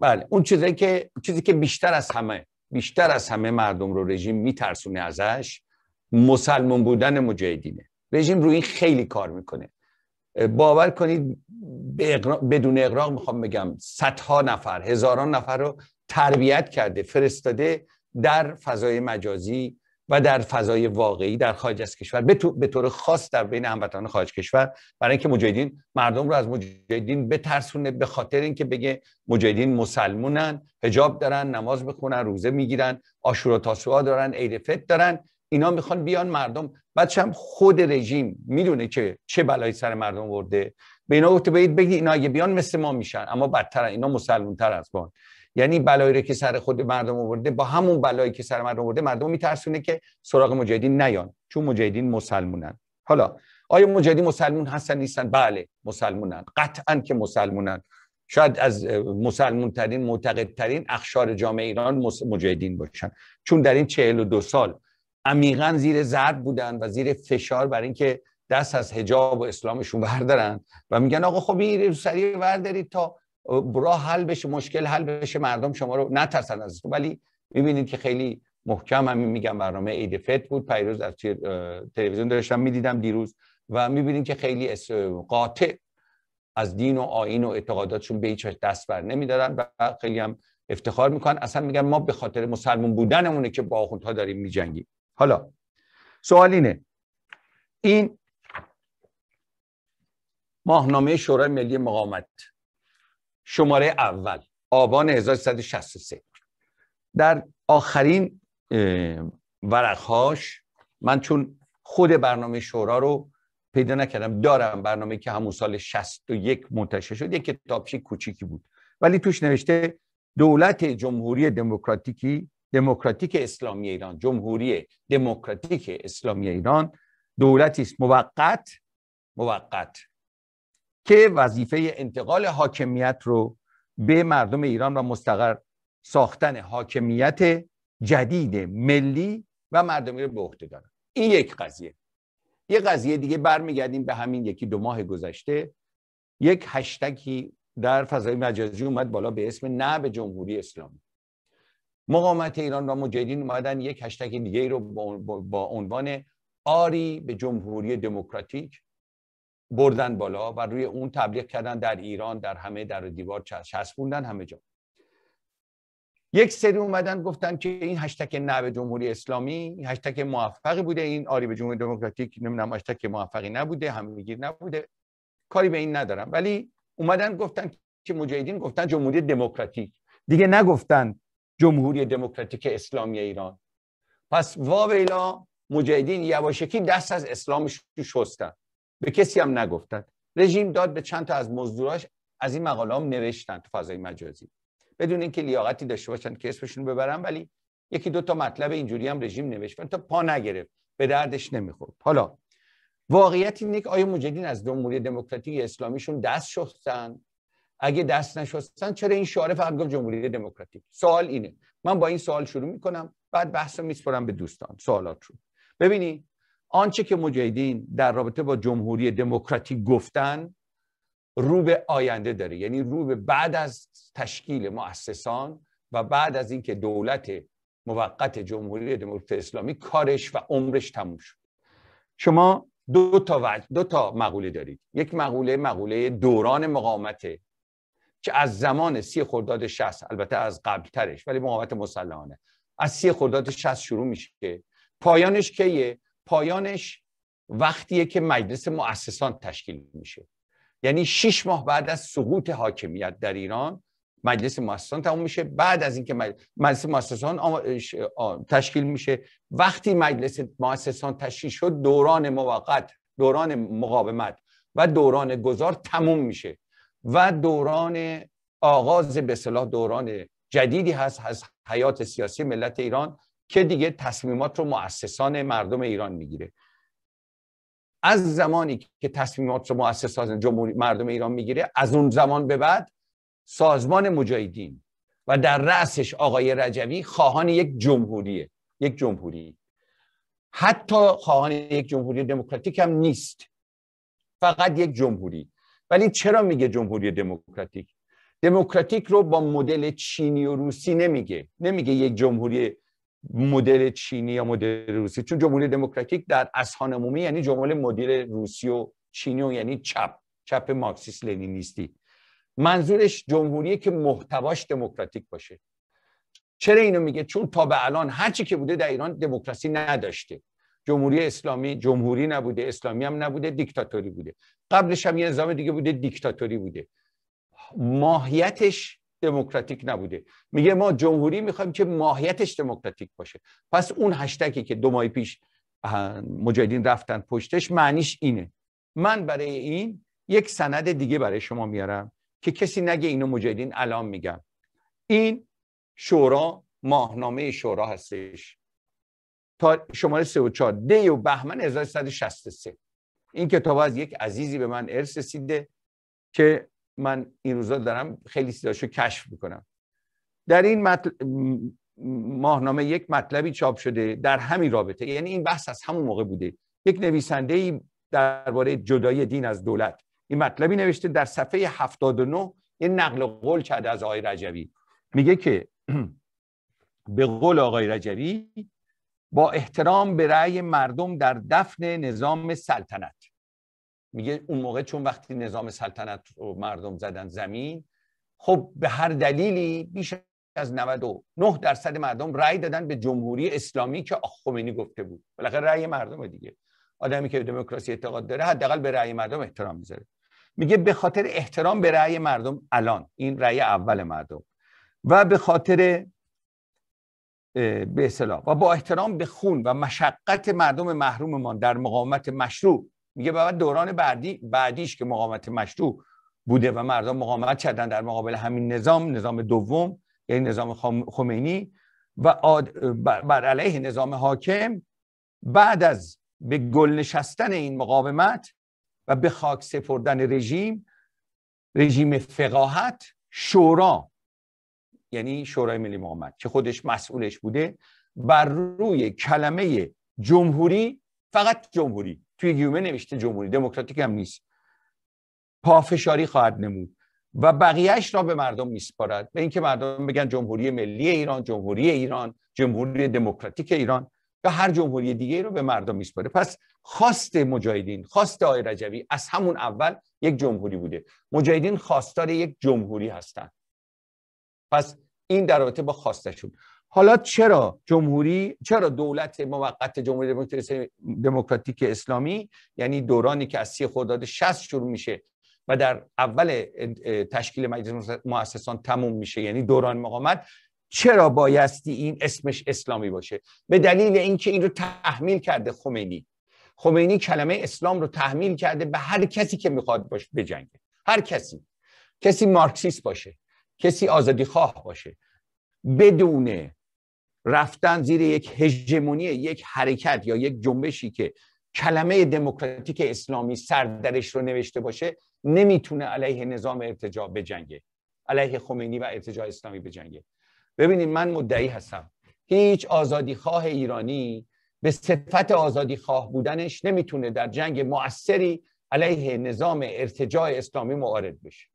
بله اون چیزی که چیزی که بیشتر از همه بیشتر از همه مردم رو رژیم میترسونه ازش مسلمان بودن مجاهدینه رژیم روی این خیلی کار میکنه باور کنید بدون اقراق میخوام بگم صدها نفر هزاران نفر رو تربیت کرده فرستاده در فضای مجازی و در فضای واقعی در خارج از کشور به طور خاص در بین هموطنان خارج کشور برای اینکه مجاهدین مردم رو از مجاهدین بترسونه به خاطر اینکه بگه مجاهدین مسلمونن حجاب دارن نماز بخونن روزه میگیرن آشورا تاسوعا دارن عید فطر دارن اینا میخوان بیان مردم بچه هم خود رژیم میدونه که چه بلایی سر مردم ورده به اینا گفته بگید بگید اینا اگه بیان مثل ما میشن اما بدتر اینا مسلمونتر از ما یعنی بلایی که سر خود مردم آورده با همون بلایی که سر مردم آورده مردم میترسونه که سراغ مجاهدین نیان چون مجاهدین مسلمونن حالا آیا مجاهدین مسلمون هستن نیستن بله مسلمونن قطعا که مسلمونن شاید از مسلمون ترین معتقد ترین اخشار جامعه ایران مجاهدین باشن چون در این 42 سال عمیقا زیر زرد بودن و زیر فشار برای اینکه دست از حجاب و اسلامشون بردارن و میگن آقا خب این سری بردارید تا برا حل بشه مشکل حل بشه مردم شما رو نترسن از تو ولی میبینید که خیلی محکم همین میگم برنامه عید فت بود پیروز از تلویزیون داشتم میدیدم دیروز و میبینید که خیلی قاطع از دین و آین و اعتقاداتشون به هیچ دست بر نمیدارن و خیلی هم افتخار میکنن اصلا میگن ما به خاطر مسلمون بودنمونه که با آخوندها داریم میجنگی حالا سوال اینه این ماهنامه شورای ملی مقاومت شماره اول آبان 1163 در آخرین ورقهاش من چون خود برنامه شورا رو پیدا نکردم دارم برنامه که همون سال 61 منتشر شد یک کتابچه کوچیکی بود ولی توش نوشته دولت جمهوری دموکراتیکی دموکراتیک اسلامی ایران جمهوری دموکراتیک اسلامی ایران دولتی است موقت موقت که وظیفه انتقال حاکمیت رو به مردم ایران و مستقر ساختن حاکمیت جدید ملی و مردمی رو به عهده دارن این یک قضیه یه قضیه دیگه برمیگردیم به همین یکی دو ماه گذشته یک هشتگی در فضای مجازی اومد بالا به اسم نه به جمهوری اسلامی مقامت ایران و مجاهدین اومدن یک هشتگ دیگه رو با عنوان آری به جمهوری دموکراتیک بردن بالا و روی اون تبلیغ کردن در ایران در همه در دیوار بودند همه جا یک سری اومدن گفتن که این هشتگ نه جمهوری اسلامی هشتگ موفقی بوده این آری به جمهوری دموکراتیک نمیدونم هشتگ موفقی نبوده همگیر نبوده کاری به این ندارم ولی اومدن گفتن که مجاهدین گفتن جمهوری دموکراتیک دیگه نگفتن جمهوری دموکراتیک اسلامی ایران پس واویلا مجاهدین یواشکی دست از اسلامش شستن به کسی هم نگفتن رژیم داد به چند تا از مزدوراش از این مقاله هم نوشتن تو فضای مجازی بدون اینکه لیاقتی داشته باشن که اسمشون ببرن ولی یکی دو تا مطلب اینجوری هم رژیم نوشت تا پا نگرفت به دردش نمیخورد حالا واقعیت اینه که آیا مجدین از جمهوری دموکراتیک اسلامیشون دست شستن اگه دست نشستن چرا این شعار فقط گفت جمهوری دموکراتیک سوال اینه من با این سوال شروع میکنم بعد بحثو میسپرم به دوستان سوالات رو ببینی آنچه که مجاهدین در رابطه با جمهوری دموکراتی گفتن رو به آینده داره یعنی رو به بعد از تشکیل مؤسسان و بعد از اینکه دولت موقت جمهوری دموکرات اسلامی کارش و عمرش تموم شد شما دو تا دو تا مقوله دارید یک مقوله مقوله دوران مقاومت که از زمان سی خرداد 60 البته از قبل ترش ولی مقاومت مسلحانه از سی خرداد 60 شروع میشه پایانش کیه پایانش وقتیه که مجلس مؤسسان تشکیل میشه یعنی شش ماه بعد از سقوط حاکمیت در ایران مجلس مؤسسان تموم میشه بعد از اینکه مجلس مؤسسان تشکیل میشه وقتی مجلس مؤسسان تشکیل شد دوران موقت دوران مقاومت و دوران گذار تموم میشه و دوران آغاز به صلاح دوران جدیدی هست از حیات سیاسی ملت ایران که دیگه تصمیمات رو مؤسسان مردم ایران میگیره از زمانی که تصمیمات رو مؤسسان جمهوری مردم ایران میگیره از اون زمان به بعد سازمان مجاهدین و در رأسش آقای رجوی خواهان یک جمهوریه یک جمهوری حتی خواهان یک جمهوری دموکراتیک هم نیست فقط یک جمهوری ولی چرا میگه جمهوری دموکراتیک دموکراتیک رو با مدل چینی و روسی نمیگه نمیگه یک جمهوری مدل چینی یا مدل روسی چون جمهوری دموکراتیک در اصحان عمومی یعنی جمهوری مدل روسی و چینی و یعنی چپ چپ لینی لنینیستی منظورش جمهوری که محتواش دموکراتیک باشه چرا اینو میگه چون تا به الان هرچی که بوده در ایران دموکراسی نداشته جمهوری اسلامی جمهوری نبوده اسلامی هم نبوده دیکتاتوری بوده قبلش هم یه نظام دیگه بوده دیکتاتوری بوده ماهیتش دموکراتیک نبوده میگه ما جمهوری میخوایم که ماهیتش دموکراتیک باشه پس اون هشتگی که دو ماه پیش مجاهدین رفتن پشتش معنیش اینه من برای این یک سند دیگه برای شما میارم که کسی نگه اینو مجاهدین الان میگم این شورا ماهنامه شورا هستش تا شماره 34 دی و بهمن 1163 این کتاب از یک عزیزی به من ارث رسیده که من این روزا دارم خیلی سیداشو کشف میکنم در این ماهنامه یک مطلبی چاپ شده در همین رابطه یعنی این بحث از همون موقع بوده یک نویسنده ای درباره جدای دین از دولت این مطلبی نوشته در صفحه 79 یه نقل قول کرده از آقای رجبی میگه که به قول آقای رجبی با احترام به رأی مردم در دفن نظام سلطنت میگه اون موقع چون وقتی نظام سلطنت رو مردم زدن زمین خب به هر دلیلی بیش از 99 درصد مردم رأی دادن به جمهوری اسلامی که آخ خمینی خب گفته بود بالاخره رأی مردم دیگه آدمی که به دموکراسی اعتقاد داره حداقل به رأی مردم احترام میذاره میگه به خاطر احترام به رأی مردم الان این رأی اول مردم و به خاطر به و با احترام به خون و مشقت مردم محروممان در مقاومت مشروع میگه بعد دوران بعدی بعدیش که مقاومت مشروع بوده و مردم مقاومت کردن در مقابل همین نظام نظام دوم یعنی نظام خمینی و بر علیه نظام حاکم بعد از به گل نشستن این مقاومت و به خاک سپردن رژیم رژیم فقاهت شورا یعنی شورای ملی مقاومت که خودش مسئولش بوده بر روی کلمه جمهوری فقط جمهوری توی گیومه نوشته جمهوری دموکراتیک هم نیست پافشاری خواهد نمود و بقیهش را به مردم میسپارد به اینکه مردم بگن جمهوری ملی ایران جمهوری ایران جمهوری دموکراتیک ایران و هر جمهوری دیگه رو به مردم میسپاره پس خواست مجاهدین خواست آقای رجوی از همون اول یک جمهوری بوده مجاهدین خواستار یک جمهوری هستند پس این در رابطه با خواستشون حالا چرا جمهوری چرا دولت موقت جمهوری دموکراتیک اسلامی یعنی دورانی که از سی خرداد 60 شروع میشه و در اول تشکیل مجلس مؤسسان تموم میشه یعنی دوران مقامت چرا بایستی این اسمش اسلامی باشه به دلیل اینکه این رو تحمیل کرده خمینی خمینی کلمه اسلام رو تحمیل کرده به هر کسی که میخواد به جنگ هر کسی کسی مارکسیست باشه کسی آزادی خواه باشه بدون رفتن زیر یک هژمونی یک حرکت یا یک جنبشی که کلمه دموکراتیک اسلامی سردرش رو نوشته باشه نمیتونه علیه نظام ارتجاع بجنگه علیه خمینی و ارتجاع اسلامی بجنگه ببینید من مدعی هستم هیچ آزادیخواه ایرانی به صفت آزادیخواه بودنش نمیتونه در جنگ موثری علیه نظام ارتجاع اسلامی معارض بشه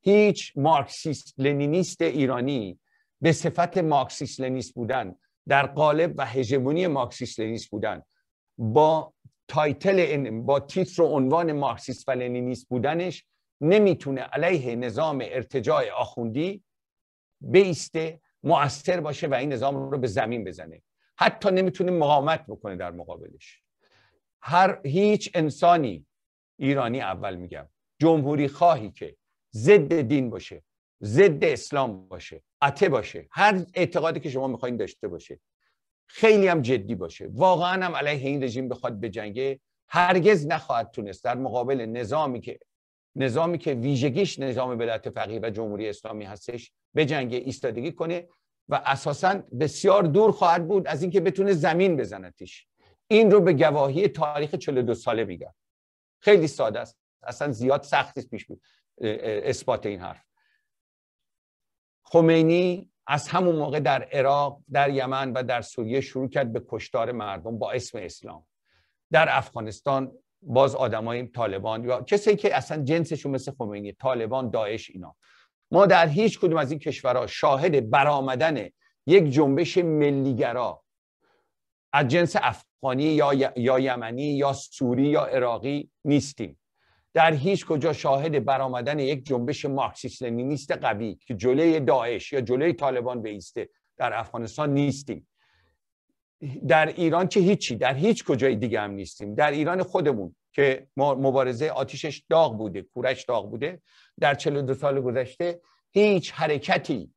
هیچ مارکسیست لنینیست ایرانی به صفت مارکسیس لنیس بودن در قالب و هژمونی مارکسیس لنیس بودن با تایتل با تیتر و عنوان مارکسیست و لنینیست بودنش نمیتونه علیه نظام ارتجاع آخوندی بیسته مؤثر باشه و این نظام رو به زمین بزنه حتی نمیتونه مقاومت بکنه در مقابلش هر هیچ انسانی ایرانی اول میگم جمهوری خواهی که ضد دین باشه ضد اسلام باشه عته باشه هر اعتقادی که شما میخواین داشته باشه خیلی هم جدی باشه واقعا هم علیه این رژیم بخواد بجنگه هرگز نخواهد تونست در مقابل نظامی که نظامی که ویژگیش نظام ولایت فقیه و جمهوری اسلامی هستش بجنگه ایستادگی کنه و اساسا بسیار دور خواهد بود از اینکه بتونه زمین بزنتش این رو به گواهی تاریخ 42 ساله میگم خیلی ساده است اصلا زیاد سختی پیش اثبات این حرف خمینی از همون موقع در عراق در یمن و در سوریه شروع کرد به کشتار مردم با اسم اسلام در افغانستان باز آدمای طالبان یا کسی که اصلا جنسشون مثل خمینی طالبان داعش اینا ما در هیچ کدوم از این کشورها شاهد برآمدن یک جنبش ملیگرا از جنس افغانی یا, یا یمنی یا سوری یا عراقی نیستیم در هیچ کجا شاهد برآمدن یک جنبش مارکسیست نیست قوی که جلوی داعش یا جلوی طالبان بیسته در افغانستان نیستیم در ایران که هیچی در هیچ کجای دیگه هم نیستیم در ایران خودمون که مبارزه آتیشش داغ بوده کورش داغ بوده در 42 سال گذشته هیچ حرکتی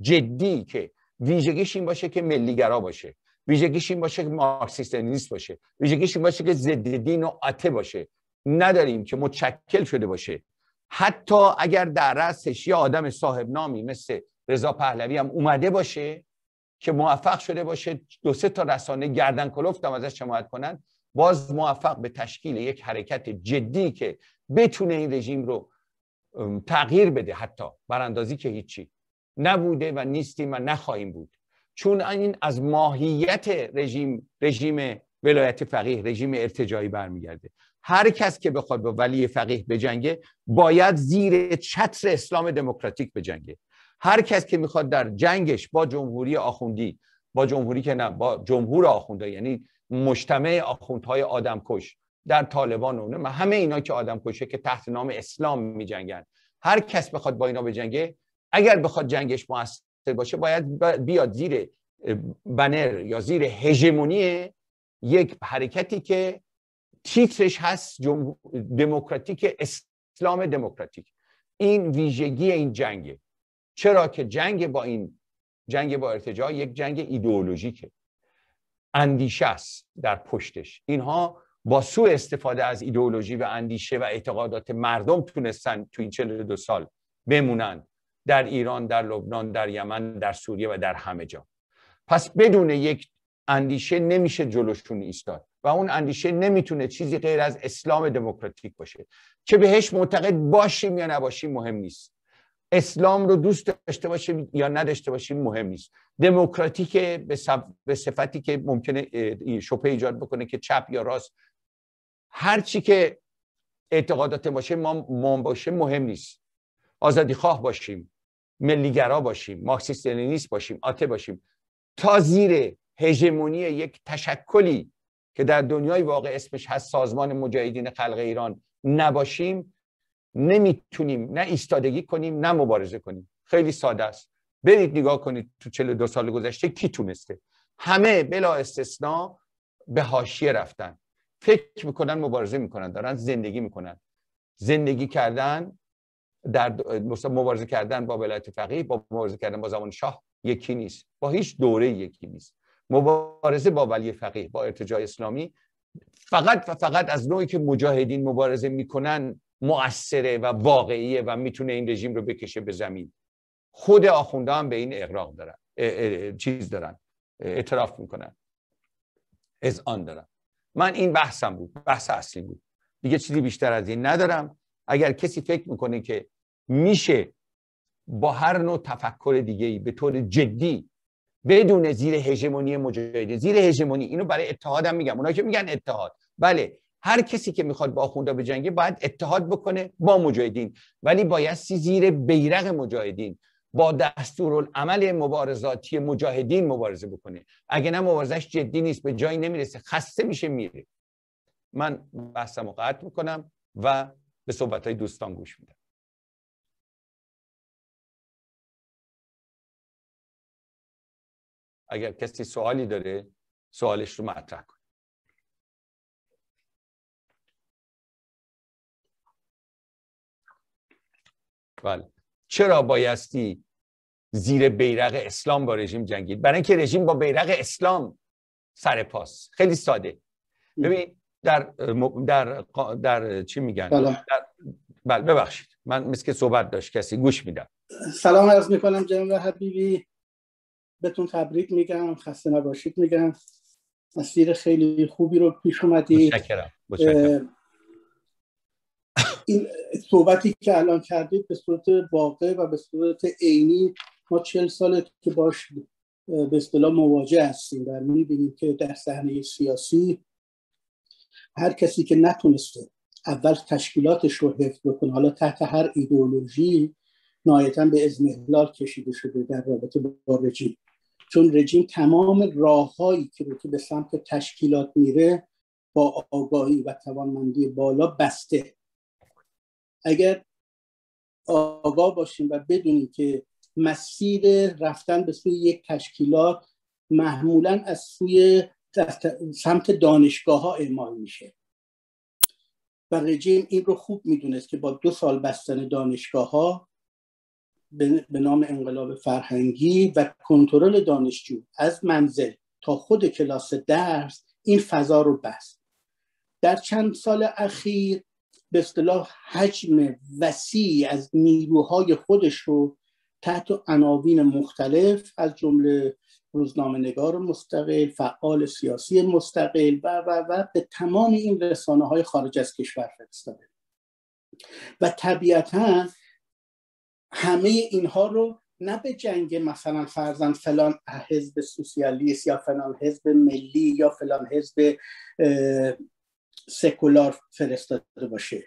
جدی که ویژگیش این باشه که ملیگرا باشه ویژگیش این باشه که مارکسیست نیست باشه ویژگیش این باشه که ضد دین و آته باشه نداریم که متشکل شده باشه حتی اگر در رأسش یه آدم صاحب نامی مثل رضا پهلوی هم اومده باشه که موفق شده باشه دو سه تا رسانه گردن کلفت هم ازش حمایت کنن باز موفق به تشکیل یک حرکت جدی که بتونه این رژیم رو تغییر بده حتی براندازی که هیچی نبوده و نیستیم و نخواهیم بود چون این از ماهیت رژیم رژیم ولایت فقیه رژیم ارتجایی برمیگرده هر کس که بخواد با ولی فقیه بجنگه باید زیر چتر اسلام دموکراتیک بجنگه هر کس که میخواد در جنگش با جمهوری آخوندی با جمهوری که نه با جمهور آخونده یعنی مجتمع آخوندهای آدمکش در طالبان و همه اینا که آدمکشه که تحت نام اسلام میجنگن هر کس بخواد با اینا بجنگه اگر بخواد جنگش موثر باشه باید بیاد زیر بنر یا زیر هژمونی یک حرکتی که تیترش هست دموکراتیک اسلام دموکراتیک این ویژگی این جنگه چرا که جنگ با این جنگ با ارتجاع یک جنگ ایدئولوژیکه اندیشه است در پشتش اینها با سوء استفاده از ایدئولوژی و اندیشه و اعتقادات مردم تونستن تو این 42 سال بمونن در ایران در لبنان در یمن در سوریه و در همه جا پس بدون یک اندیشه نمیشه جلوشون ایستاد و اون اندیشه نمیتونه چیزی غیر از اسلام دموکراتیک باشه که بهش معتقد باشیم یا نباشیم مهم نیست اسلام رو دوست داشته باشیم یا نداشته باشیم مهم نیست دموکراتیک به صفتی که ممکنه شپه ایجاد بکنه که چپ یا راست هر چی که اعتقادات باشه ما ما باشه مهم نیست آزادی خواه باشیم ملیگرا باشیم مارکسیست لنینیست باشیم آته باشیم تا زیر هژمونی یک تشکلی که در دنیای واقع اسمش هست سازمان مجاهدین خلق ایران نباشیم نمیتونیم نه ایستادگی کنیم نه مبارزه کنیم خیلی ساده است برید نگاه کنید تو دو سال گذشته کی تونسته همه بلا استثنا به حاشیه رفتن فکر میکنن مبارزه میکنن دارن زندگی میکنن زندگی کردن در مبارزه کردن با ولایت فقیه با مبارزه کردن با زمان شاه یکی نیست با هیچ دوره یکی نیست مبارزه با ولی فقیه با ارتجاع اسلامی فقط و فقط از نوعی که مجاهدین مبارزه میکنن مؤثره و واقعیه و میتونه این رژیم رو بکشه به زمین خود آخونده هم به این اقراق دارن چیز دارن اعتراف میکنن از آن دارن من این بحثم بود بحث اصلی بود دیگه چیزی بیشتر از این ندارم اگر کسی فکر میکنه که میشه با هر نوع تفکر دیگه ای به طور جدی بدون زیر هژمونی مجاهدین زیر هژمونی اینو برای اتحاد میگم اونا که میگن اتحاد بله هر کسی که میخواد با خوندا به جنگی باید اتحاد بکنه با مجاهدین ولی باید زیر بیرق مجاهدین با دستورالعمل مبارزاتی مجاهدین مبارزه بکنه اگه نه مبارزش جدی نیست به جایی نمیرسه خسته میشه میره من بحثم رو قطع میکنم و به صحبت های دوستان گوش میدم اگر کسی سوالی داره سوالش رو مطرح کنه بله چرا بایستی زیر بیرق اسلام با رژیم جنگید برای اینکه رژیم با بیرق اسلام سر پاس خیلی ساده ببین در در در چی میگن در... بله ببخشید من مثل که صحبت داشت کسی گوش میدم سلام عرض میکنم جناب حبیبی بهتون تبریک میگم خسته نباشید میگم مسیر خیلی خوبی رو پیش اومدید این صحبتی که الان کردید به صورت واقع و به صورت عینی ما چل ساله که باش به اصطلاح مواجه هستیم و میبینیم که در صحنه سیاسی هر کسی که نتونسته اول تشکیلاتش رو حفظ بکنه حالا تحت هر ایدئولوژی نهایتا به ازمهلال کشیده شده در رابطه با رژیم چون رژیم تمام راههایی که رو که به سمت تشکیلات میره با آگاهی و توانمندی بالا بسته اگر آگاه باشیم و بدونیم که مسیر رفتن به سوی یک تشکیلات محمولا از سوی سمت دانشگاه ها اعمال میشه و رژیم این رو خوب میدونست که با دو سال بستن دانشگاه ها به نام انقلاب فرهنگی و کنترل دانشجو از منزل تا خود کلاس درس این فضا رو بست در چند سال اخیر به اصطلاح حجم وسیع از نیروهای خودش رو تحت عناوین مختلف از جمله روزنامه نگار مستقل، فعال سیاسی مستقل و و و به تمام این رسانه های خارج از کشور فرستاده و طبیعتاً همه اینها رو نه به جنگ مثلا فرزن فلان حزب سوسیالیست یا فلان حزب ملی یا فلان حزب سکولار فرستاده باشه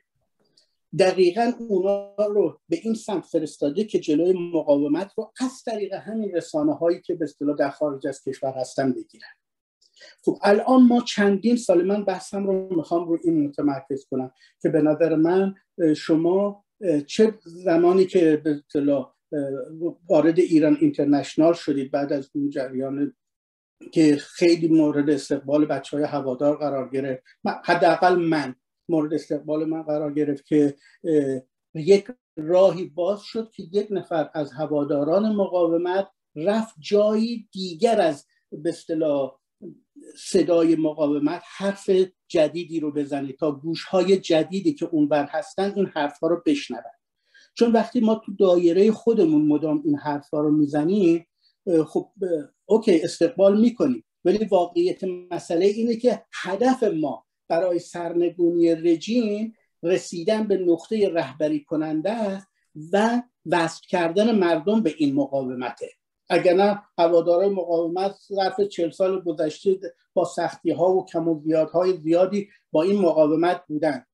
دقیقا اونا رو به این سمت فرستاده که جلوی مقاومت رو از طریق همین رسانه هایی که به اصطلاح در خارج از کشور هستن بگیرن خب الان ما چندین سال من بحثم رو میخوام رو این متمرکز کنم که به نظر من شما چه زمانی که به وارد ایران اینترنشنال شدید بعد از اون جریان که خیلی مورد استقبال بچه های هوادار قرار گرفت حداقل من مورد استقبال من قرار گرفت که یک راهی باز شد که یک نفر از هواداران مقاومت رفت جایی دیگر از به اصطلاح صدای مقاومت حرف جدیدی رو بزنه تا گوشهای جدیدی که اونور هستن این حرفها رو بشنوند چون وقتی ما تو دایره خودمون مدام این حرفها رو میزنیم خب اوکی استقبال میکنیم ولی واقعیت مسئله اینه که هدف ما برای سرنگونی رژیم رسیدن به نقطه رهبری کننده است و وصل کردن مردم به این مقاومته اگر نه هوادارای مقاومت ظرف چل سال گذشته با سختی ها و کم و های زیادی با این مقاومت بودن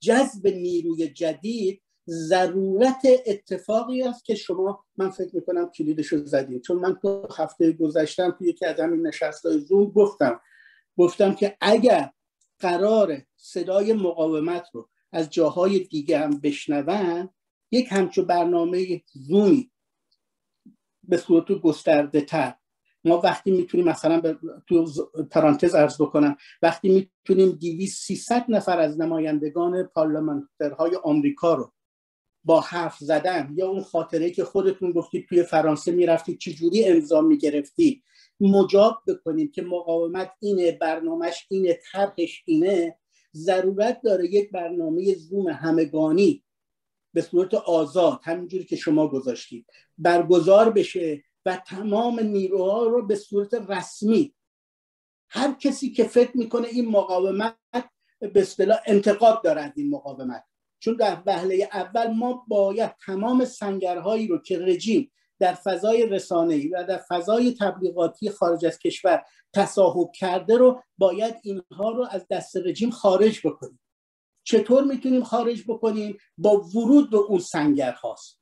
جذب نیروی جدید ضرورت اتفاقی است که شما من فکر میکنم کلیدش رو زدید چون من تو هفته گذشتم توی یکی از همین نشستهای زوم گفتم گفتم که اگر قرار صدای مقاومت رو از جاهای دیگه هم بشنون یک همچون برنامه زومی به صورت گسترده تر ما وقتی میتونیم مثلا به تو پرانتز ارز بکنم وقتی میتونیم سی 300 نفر از نمایندگان پارلمانترهای آمریکا رو با حرف زدن یا اون خاطره که خودتون گفتید توی فرانسه میرفتید چجوری امضا میگرفتی مجاب بکنیم که مقاومت اینه برنامهش اینه طرحش اینه ضرورت داره یک برنامه زوم همگانی به صورت آزاد همینجوری که شما گذاشتید برگزار بشه و تمام نیروها رو به صورت رسمی هر کسی که فکر میکنه این مقاومت به اصطلاح انتقاد دارد این مقاومت چون در بهله اول ما باید تمام سنگرهایی رو که رژیم در فضای رسانه‌ای و در فضای تبلیغاتی خارج از کشور تصاحب کرده رو باید اینها رو از دست رژیم خارج بکنیم چطور میتونیم خارج بکنیم با ورود به اون سنگر هاست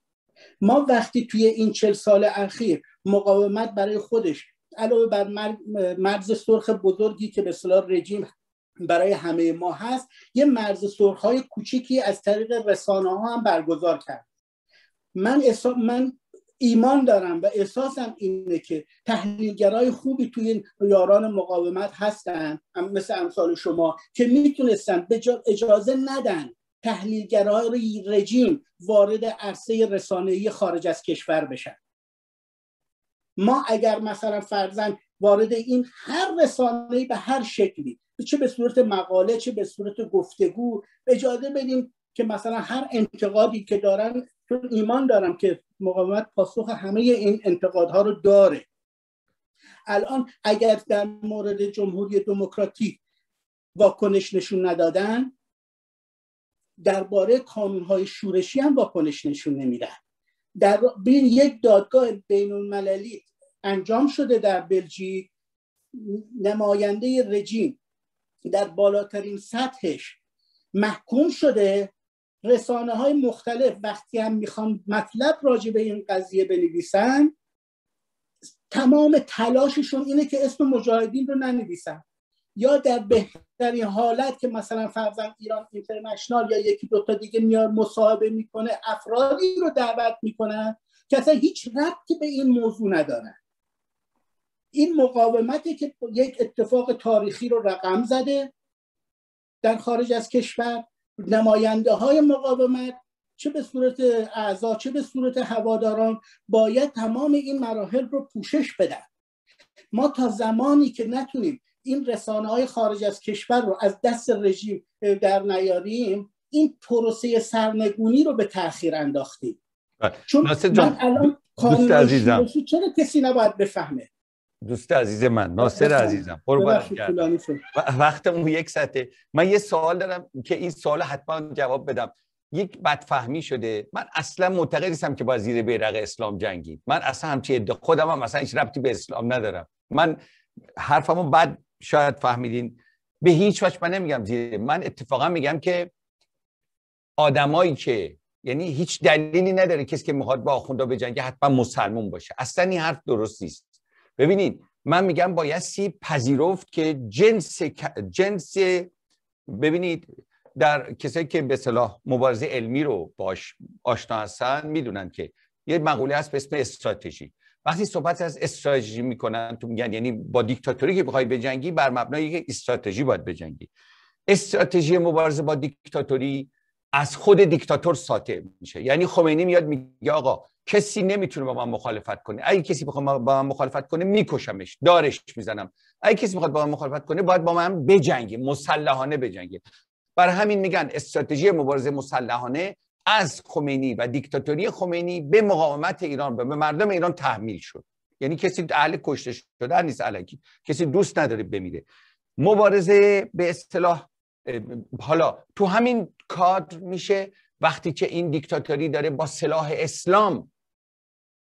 ما وقتی توی این چل سال اخیر مقاومت برای خودش علاوه بر مرز سرخ بزرگی که به صلاح رژیم برای همه ما هست یه مرز سرخ های کوچیکی از طریق رسانه ها هم برگزار کرد من, من ایمان دارم و احساسم اینه که تحلیلگرای خوبی توی این یاران مقاومت هستن مثل امثال شما که میتونستن به اجازه ندن تحلیلگرای رژیم وارد عرصه رسانهی خارج از کشور بشن ما اگر مثلا فرزن وارد این هر رسانهی به هر شکلی چه به صورت مقاله چه به صورت گفتگو اجازه بدیم که مثلا هر انتقادی که دارن چون ایمان دارم که مقاومت پاسخ همه این انتقادها رو داره الان اگر در مورد جمهوری دموکراتیک واکنش نشون ندادن درباره های شورشی هم واکنش نشون نمیدن در بین یک دادگاه بین المللی انجام شده در بلژیک نماینده رژیم در بالاترین سطحش محکوم شده رسانه های مختلف وقتی هم میخوان مطلب راجع به این قضیه بنویسن تمام تلاششون اینه که اسم مجاهدین رو ننویسن یا در بهترین حالت که مثلا فرزن ایران اینترنشنال یا یکی دوتا دیگه میاد مصاحبه میکنه افرادی رو دعوت میکنن که اصلا هیچ ربطی به این موضوع ندارن این مقاومتی که یک اتفاق تاریخی رو رقم زده در خارج از کشور نماینده های مقاومت چه به صورت اعضا چه به صورت هواداران باید تمام این مراحل رو پوشش بدن ما تا زمانی که نتونیم این رسانه های خارج از کشور رو از دست رژیم در نیاریم این پروسه سرنگونی رو به تاخیر انداختیم بله. چون من الان چرا کسی نباید بفهمه دوست عزیز من بله، ناصر عزیزم قربان وقتمون یک ساعته من یه سوال دارم که این سوال حتما جواب بدم یک فهمی شده من اصلا معتقد نیستم که با زیر بیرق اسلام جنگید من اصلا همچی ادعا خودم هم اصلا هیچ ربطی به اسلام ندارم من حرفمو بعد شاید فهمیدین به هیچ وجه من نمیگم زیر من اتفاقا میگم که آدمایی که یعنی هیچ دلیلی نداره کسی که میخواد با آخوندا به حتما مسلمون باشه اصلا این حرف درست نیست ببینید من میگم بایستی پذیرفت که جنس جنس ببینید در کسایی که به صلاح مبارزه علمی رو باش آشنا هستن میدونن که یه مقوله هست به اسم استراتژی وقتی صحبت از استراتژی میکنن تو میگن یعنی با دیکتاتوری که بخوای بجنگی بر مبنای یک استراتژی باید بجنگی استراتژی مبارزه با دیکتاتوری از خود دیکتاتور ساطع میشه یعنی خمینی میاد میگه آقا کسی نمیتونه با من مخالفت کنه اگه کسی بخواد با من مخالفت کنه میکشمش دارش میزنم اگه کسی میخواد با من مخالفت کنه باید با من بجنگه مسلحانه بجنگه بر همین میگن استراتژی مبارزه مسلحانه از خمینی و دیکتاتوری خمینی به مقاومت ایران به مردم ایران تحمیل شد یعنی کسی اهل کشته شدن نیست علکی کسی دوست نداره بمیره مبارزه به اصطلاح حالا تو همین کادر میشه وقتی که این دیکتاتوری داره با سلاح اسلام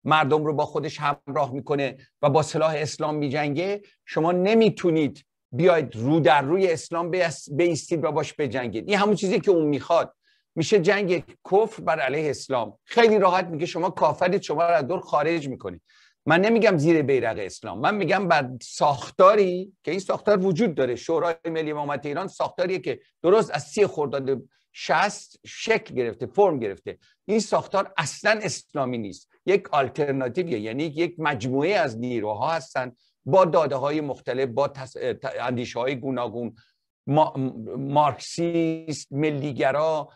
مردم رو با خودش همراه میکنه و با سلاح اسلام میجنگه شما نمیتونید بیاید رو در روی اسلام بیستید و باش بجنگید این همون چیزی که اون میخواد میشه جنگ کفر بر علیه اسلام خیلی راحت میگه شما کافرید شما رو از دور خارج میکنید من نمیگم زیر بیرق اسلام من میگم بر ساختاری که این ساختار وجود داره شورای ملی امامت ایران ساختاریه که درست از سی خرداد شست شکل گرفته فرم گرفته این ساختار اصلا اسلامی نیست یک آلترناتیویه یعنی یک مجموعه از نیروها هستند با داده های مختلف با تس... اندیشه های گوناگون ما... مارکسیست ملیگرا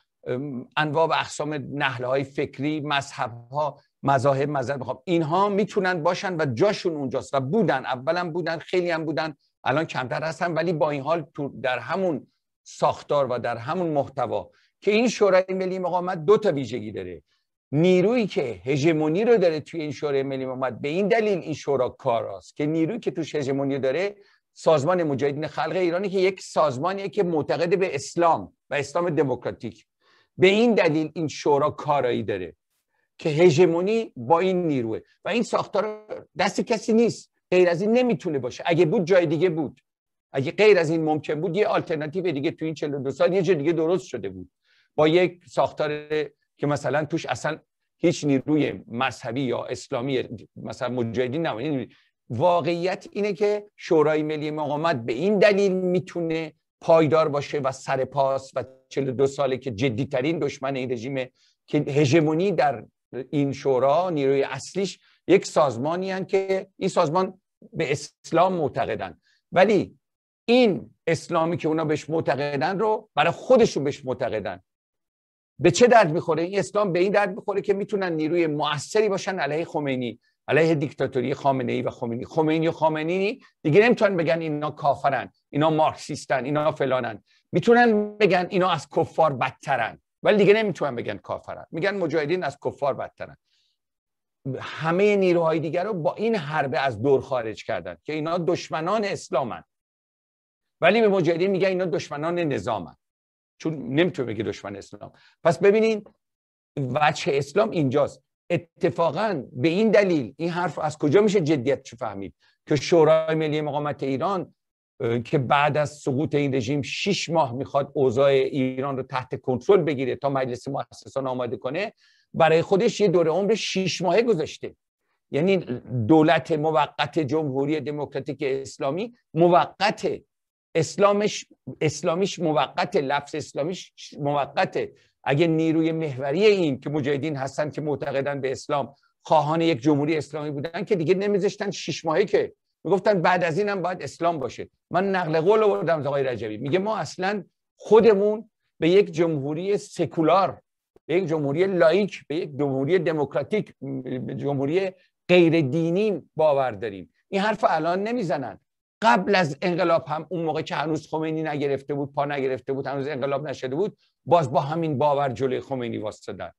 انواع و اقسام نحله های فکری مذهب ها مذاهب مذهب خب اینها میتونن باشن و جاشون اونجاست و بودن اولا بودن خیلی هم بودن الان کمتر هستن ولی با این حال در همون ساختار و در همون محتوا که این شورای ملی مقاومت دو تا ویژگی داره نیرویی که هژمونی رو داره توی این شورای ملی مقاومت به این دلیل این شورا است که نیرویی که توش هژمونی داره سازمان مجاهدین خلق ایرانی که یک سازمانیه که معتقد به اسلام و اسلام دموکراتیک به این دلیل این شورا کارایی داره که هژمونی با این نیروه و این ساختار دست کسی نیست غیر از این نمیتونه باشه اگه بود جای دیگه بود اگه غیر از این ممکن بود یه آلترناتیو دیگه تو این 42 سال یه جای دیگه درست شده بود با یک ساختار که مثلا توش اصلا هیچ نیروی مذهبی یا اسلامی مثلا مجاهدین نمونید. واقعیت اینه که شورای ملی مقامت به این دلیل میتونه پایدار باشه و سر پاس و 42 ساله که جدیترین دشمن این رژیمه که هژمونی در این شورا نیروی اصلیش یک سازمانی هن که این سازمان به اسلام معتقدن ولی این اسلامی که اونا بهش معتقدن رو برای خودشون بهش معتقدن به چه درد میخوره این اسلام به این درد میخوره که میتونن نیروی موثری باشن علیه خمینی علیه دیکتاتوری خامنه ای و خمینی خمینی و خامنی دیگه نمیتونن بگن اینا کافرن اینا مارکسیستن اینا فلانن میتونن بگن اینا از کفار بدترن ولی دیگه نمیتونن بگن کافرن میگن مجاهدین از کفار بدترن همه نیروهای دیگر رو با این حربه از دور خارج کردن که اینا دشمنان اسلامن ولی به مجاهدین میگه اینا دشمنان نظامن چون نمیتونه بگه دشمن اسلام پس ببینید وجه اسلام اینجاست اتفاقا به این دلیل این حرف از کجا میشه جدیت چه فهمید که شورای ملی مقامت ایران که بعد از سقوط این رژیم شیش ماه میخواد اوضاع ایران رو تحت کنترل بگیره تا مجلس مؤسسان آماده کنه برای خودش یه دوره عمر شیش ماهه گذاشته یعنی دولت موقت جمهوری دموکراتیک اسلامی موقت اسلامش اسلامیش موقت لفظ اسلامیش موقته اگه نیروی محوری این که مجاهدین هستن که معتقدن به اسلام خواهان یک جمهوری اسلامی بودن که دیگه نمیذاشتن شش ماهه که میگفتن بعد از اینم باید اسلام باشه من نقل قول آوردم از آقای رجبی میگه ما اصلا خودمون به یک جمهوری سکولار به یک جمهوری لایک به یک جمهوری دموکراتیک جمهوری غیر دینی باور داریم این حرف الان نمیزنن قبل از انقلاب هم اون موقع که هنوز خمینی نگرفته بود پا نگرفته بود هنوز انقلاب نشده بود باز با همین باور جلوی خمینی واسطه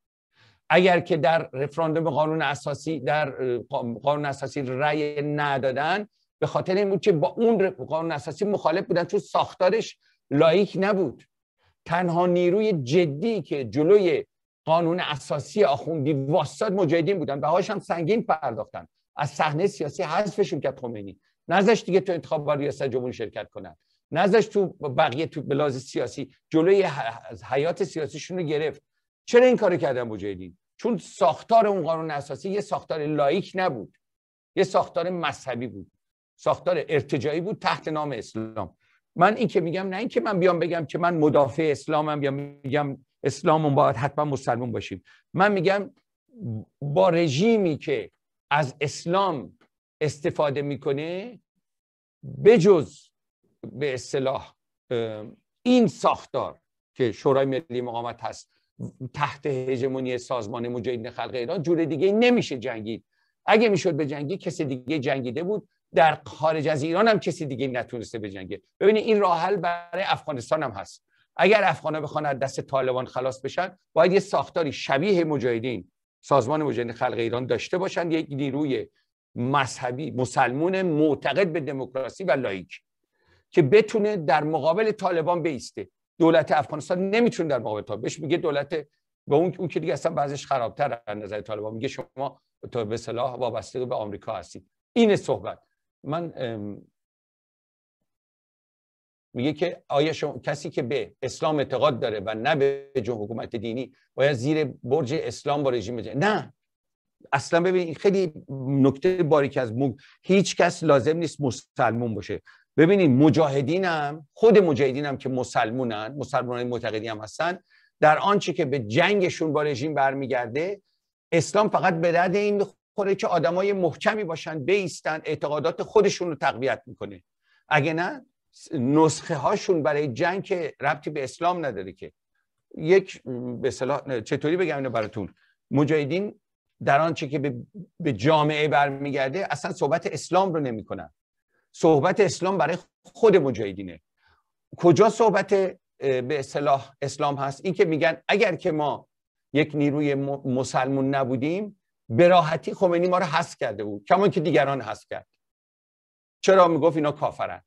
اگر که در رفراندوم قانون اساسی در قانون اساسی رأی ندادن به خاطر این بود که با اون قانون اساسی مخالف بودن چون ساختارش لایک نبود تنها نیروی جدی که جلوی قانون اساسی آخوندی واسطاد مجاهدین بودن و هم سنگین پرداختن از صحنه سیاسی حذفشون کرد خمینی نذاش دیگه تو انتخاب با ریاست جمهوری شرکت کنن نذاش تو بقیه تو بلاز سیاسی جلوی حیات سیاسیشون رو گرفت چرا این کارو کردن مجاهدین چون ساختار اون قانون اساسی یه ساختار لایک نبود یه ساختار مذهبی بود ساختار ارتجایی بود تحت نام اسلام من این که میگم نه که من بیام بگم که من مدافع اسلامم یا میگم اون باید حتما مسلمون باشیم من میگم با رژیمی که از اسلام استفاده میکنه بجز به اصطلاح این ساختار که شورای ملی مقامت هست تحت هژمونی سازمان مجاهدین خلق ایران جور دیگه نمیشه جنگید اگه میشد به جنگی کسی دیگه جنگیده بود در خارج از ایران هم کسی دیگه نتونسته به جنگه ببینید این راه حل برای افغانستان هم هست اگر ها بخوان از دست طالبان خلاص بشن باید یه ساختاری شبیه مجاهدین سازمان مجاهدین خلق ایران داشته باشن یک نیروی مذهبی مسلمون معتقد به دموکراسی و لایک که بتونه در مقابل طالبان بیسته دولت افغانستان نمیتونه در مقابل طالبان بهش میگه دولت به اون اون که دیگه اصلا بعضش خرابتر از نظر طالبان میگه شما تو به صلاح وابسته به آمریکا هستید این صحبت من میگه که آیا کسی که به اسلام اعتقاد داره و نه به جمهوریت حکومت دینی باید زیر برج اسلام با رژیم نه اصلا ببین خیلی نکته باریک از هیچ کس لازم نیست مسلمون باشه ببینید هم خود هم که مسلمونن مسلمان معتقدی هم هستن در آنچه که به جنگشون با رژیم برمیگرده اسلام فقط به درد این میخوره که آدمای محکمی باشن بیستن اعتقادات خودشون رو تقویت میکنه اگه نه نسخه هاشون برای جنگ که ربطی به اسلام نداره که یک به چطوری بگم اینو براتون مجاهدین در آنچه که به جامعه برمیگرده اصلا صحبت اسلام رو نمیکنن صحبت اسلام برای خود مجاهدینه کجا صحبت به اصطلاح اسلام هست این که میگن اگر که ما یک نیروی مسلمون نبودیم به راحتی خمینی ما رو حس کرده بود کما که دیگران حس کرد چرا میگفت اینا کافرن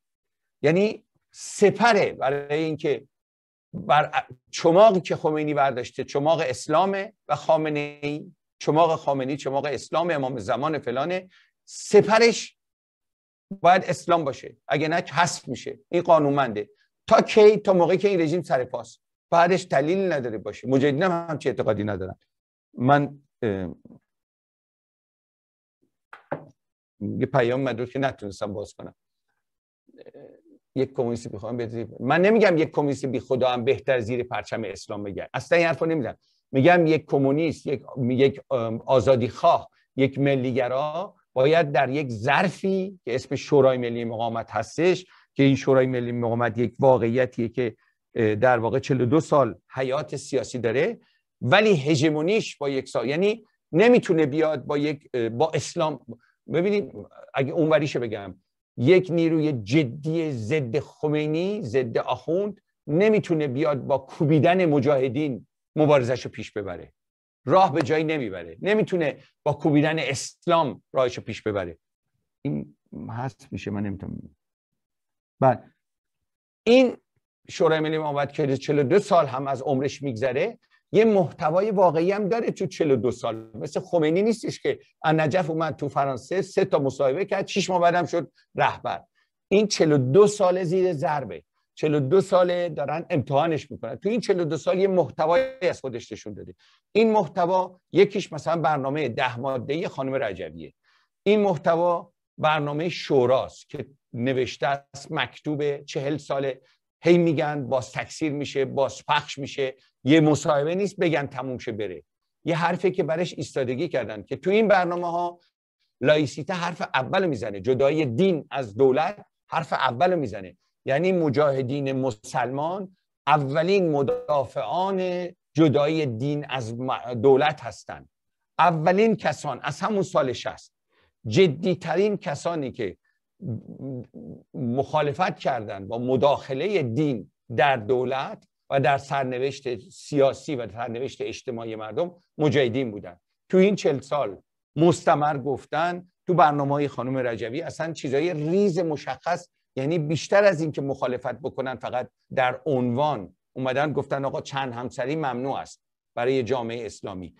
یعنی سپره برای اینکه بر چماقی که خمینی برداشته چماق اسلامه و خامنه ای چماق خامنی چماق اسلام امام زمان فلانه سپرش باید اسلام باشه اگه نه حذف میشه این قانونمنده تا کی تا موقعی که این رژیم سر پاس بعدش دلیل نداره باشه مجاهدین هم همچی اعتقادی ندارم من یه پیام مدرد که نتونستم باز کنم یک کمیسی بخوام من نمیگم یک کمیسی بی خدا هم بهتر زیر پرچم اسلام بگرد اصلا این حرفو میگم یک کمونیست یک یک خواه یک ملیگرا باید در یک ظرفی که اسم شورای ملی مقامت هستش که این شورای ملی مقامت یک واقعیتیه که در واقع 42 سال حیات سیاسی داره ولی هژمونیش با یک سال یعنی نمیتونه بیاد با یک با اسلام ببینید اگه اونوریشه بگم یک نیروی جدی ضد خمینی ضد آخوند نمیتونه بیاد با کوبیدن مجاهدین مبارزش رو پیش ببره راه به جایی نمیبره نمیتونه با کوبیدن اسلام راهش رو پیش ببره این هست میشه من نمیتونم بعد این شورای ملی مقاومت که 42 سال هم از عمرش میگذره یه محتوای واقعی هم داره تو 42 سال مثل خمینی نیستش که از نجف اومد تو فرانسه سه تا مصاحبه کرد چیش ماه بعدم شد رهبر این 42 سال زیر ضربه دو ساله دارن امتحانش میکنن تو این 42 سال یه محتوایی از خودش نشون داده این محتوا یکیش مثلا برنامه ده ماده خانم رجویه این محتوا برنامه شوراست که نوشته است مکتوب چهل ساله هی میگن باز تکثیر میشه باز پخش میشه یه مصاحبه نیست بگن تموم شه بره یه حرفه که برش ایستادگی کردن که تو این برنامه ها لایسیته حرف اول میزنه جدای دین از دولت حرف اول میزنه یعنی مجاهدین مسلمان اولین مدافعان جدایی دین از دولت هستند اولین کسان از همون سال هست. جدیترین کسانی که مخالفت کردند با مداخله دین در دولت و در سرنوشت سیاسی و سرنوشت اجتماعی مردم مجاهدین بودند تو این چل سال مستمر گفتن تو برنامه های خانم رجوی اصلا چیزای ریز مشخص یعنی بیشتر از اینکه مخالفت بکنن فقط در عنوان اومدن گفتن آقا چند همسری ممنوع است برای جامعه اسلامی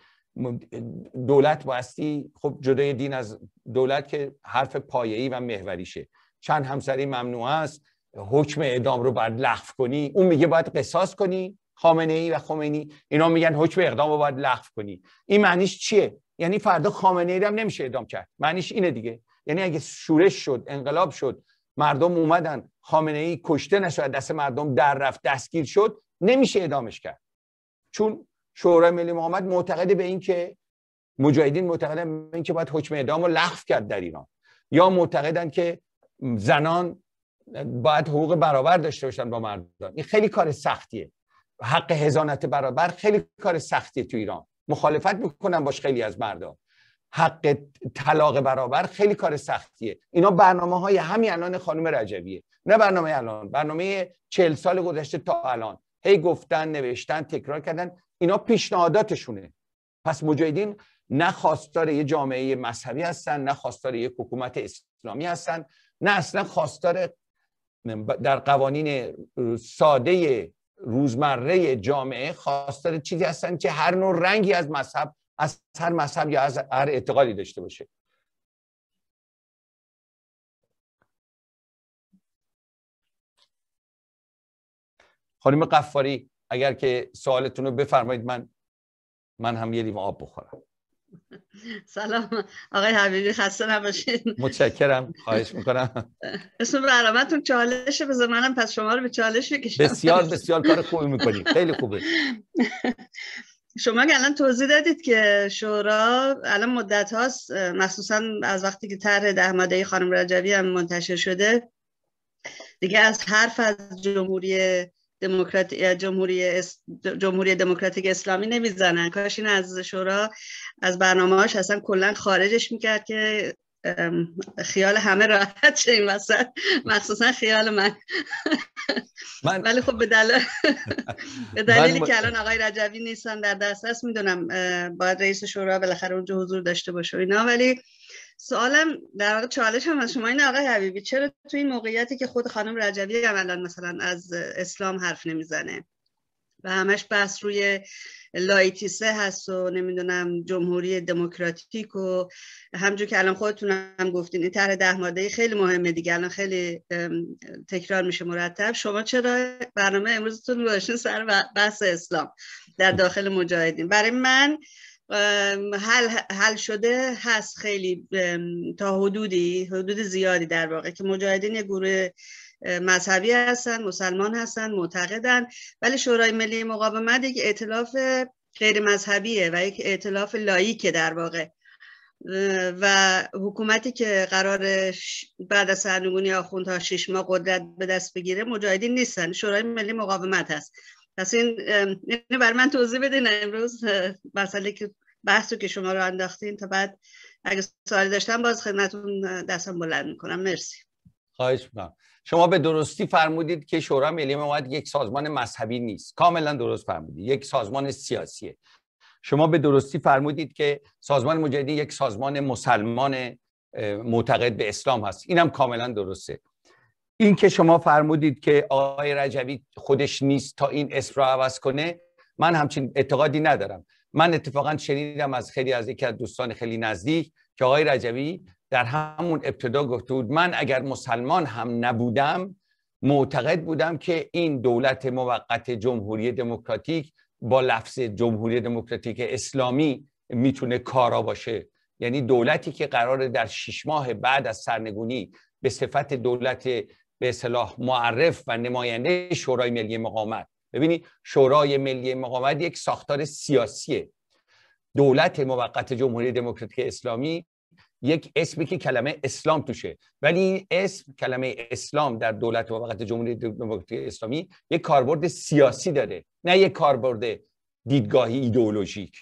دولت باستی خب جدای دین از دولت که حرف پایه‌ای و محوریشه چند همسری ممنوع است حکم اعدام رو باید لغو کنی اون میگه باید قصاص کنی خامنه ای و خمینی اینا میگن حکم اقدام رو باید لغو کنی این معنیش چیه یعنی فردا خامنه ای هم نمیشه اعدام کرد معنیش اینه دیگه یعنی اگه شورش شد انقلاب شد مردم اومدن خامنه ای کشته نشد دست مردم در رفت دستگیر شد نمیشه ادامش کرد چون شورای ملی محمد معتقده به این که مجاهدین معتقد به این که باید حکم اعدام رو لغو کرد در ایران یا معتقدن که زنان باید حقوق برابر داشته باشن با مردان این خیلی کار سختیه حق هزانت برابر خیلی کار سختیه تو ایران مخالفت میکنن باش خیلی از مردم حق طلاق برابر خیلی کار سختیه اینا برنامه های همین الان خانم رجبیه نه برنامه الان برنامه چهل سال گذشته تا الان هی گفتن نوشتن تکرار کردن اینا پیشنهاداتشونه پس مجاهدین نه خواستار یه جامعه مذهبی هستن نه خواستار یک حکومت اسلامی هستن نه اصلا خواستار در قوانین ساده روزمره جامعه خواستار چیزی هستن که هر نوع رنگی از مذهب از هر مذهب یا از هر اعتقادی داشته باشه خانم قفاری اگر که سوالتون رو بفرمایید من من هم یه لیوان آب بخورم سلام آقای حبیبی خسته نباشید متشکرم خواهش میکنم اسم برامتون چالشه بذار منم پس شما رو به چالش بکشم بسیار بسیار کار خوبی میکنید خیلی خوبه شما که الان توضیح دادید که شورا الان مدت هاست مخصوصا از وقتی که طرح ده خانم رجوی هم منتشر شده دیگه از حرف از جمهوری دموکرات جمهوری جمهوری دموکراتیک اسلامی نمیزنن کاش این از شورا از برنامه‌هاش اصلا کلا خارجش میکرد که خیال همه راحت شه این وسط مخصوصا خیال من, ولی خب به دلیل دلیلی که الان آقای رجوی نیستن در دسترس میدونم باید رئیس شورا بالاخره اونجا حضور داشته باشه اینا ولی سوالم در واقع چالش هم از شما این آقای حبیبی چرا تو این موقعیتی که خود خانم رجوی هم الان مثلا از اسلام حرف نمیزنه و همش بحث روی لایتیسه هست و نمیدونم جمهوری دموکراتیک و همجور که الان خودتون هم گفتین این طرح ده ماده خیلی مهمه دیگه الان خیلی تکرار میشه مرتب شما چرا برنامه امروزتون باشین سر بحث اسلام در داخل مجاهدین برای من حل, حل شده هست خیلی تا حدودی حدود زیادی در واقع که مجاهدین گروه مذهبی هستن، مسلمان هستن، معتقدن ولی شورای ملی مقاومت یک ائتلاف غیر مذهبیه و یک ائتلاف لاییکه در واقع و حکومتی که قرار بعد از سرنگونی آخوندها شش ماه قدرت به دست بگیره مجاهدین نیستن شورای ملی مقاومت هست پس این اینو بر من توضیح بدین امروز مسئله که بحث که شما رو انداختین تا بعد اگه سوالی داشتم باز خدمتون دستم بلند میکنم مرسی خواهش میکنم شما به درستی فرمودید که شورای ملی مواد یک سازمان مذهبی نیست کاملا درست فرمودید یک سازمان سیاسیه شما به درستی فرمودید که سازمان مجاهدین یک سازمان مسلمان معتقد به اسلام هست اینم کاملا درسته این که شما فرمودید که آقای رجوی خودش نیست تا این اسم را عوض کنه من همچین اعتقادی ندارم من اتفاقا شنیدم از خیلی از یکی از دوستان خیلی نزدیک که آقای رجوی در همون ابتدا گفته بود من اگر مسلمان هم نبودم معتقد بودم که این دولت موقت جمهوری دموکراتیک با لفظ جمهوری دموکراتیک اسلامی میتونه کارا باشه یعنی دولتی که قرار در شش ماه بعد از سرنگونی به صفت دولت به صلاح معرف و نماینده شورای ملی مقامت ببینید شورای ملی مقاومت یک ساختار سیاسیه دولت موقت جمهوری دموکراتیک اسلامی یک اسمی که کلمه اسلام توشه ولی این اسم کلمه اسلام در دولت موقت جمهوری دموکراتیک اسلامی یک کاربرد سیاسی داره نه یک کاربرد دیدگاهی ایدئولوژیک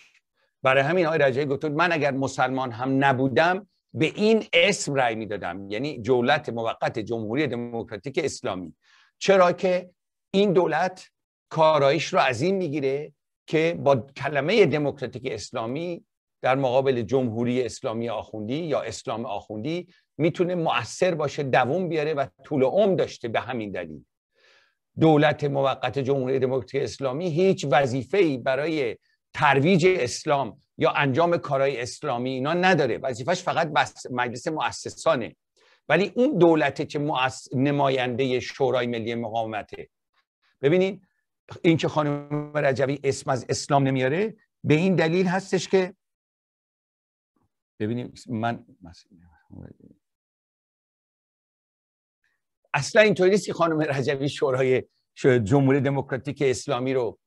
برای همین آقای رجایی گفت من اگر مسلمان هم نبودم به این اسم رای میدادم یعنی دولت موقت جمهوری دموکراتیک اسلامی چرا که این دولت کارایش رو از این میگیره که با کلمه دموکراتیک اسلامی در مقابل جمهوری اسلامی آخوندی یا اسلام آخوندی میتونه مؤثر باشه دوم بیاره و طول عمر داشته به همین دلیل دولت موقت جمهوری دموکراتیک اسلامی هیچ ای برای ترویج اسلام یا انجام کارهای اسلامی اینا نداره وظیفش فقط بس مجلس مؤسسانه ولی اون دولته که نماینده شورای ملی مقاومته ببینید این که خانم رجوی اسم از اسلام نمیاره به این دلیل هستش که ببینیم من اصلا اینطوری نیست که خانم رجوی شورای جمهوری دموکراتیک اسلامی رو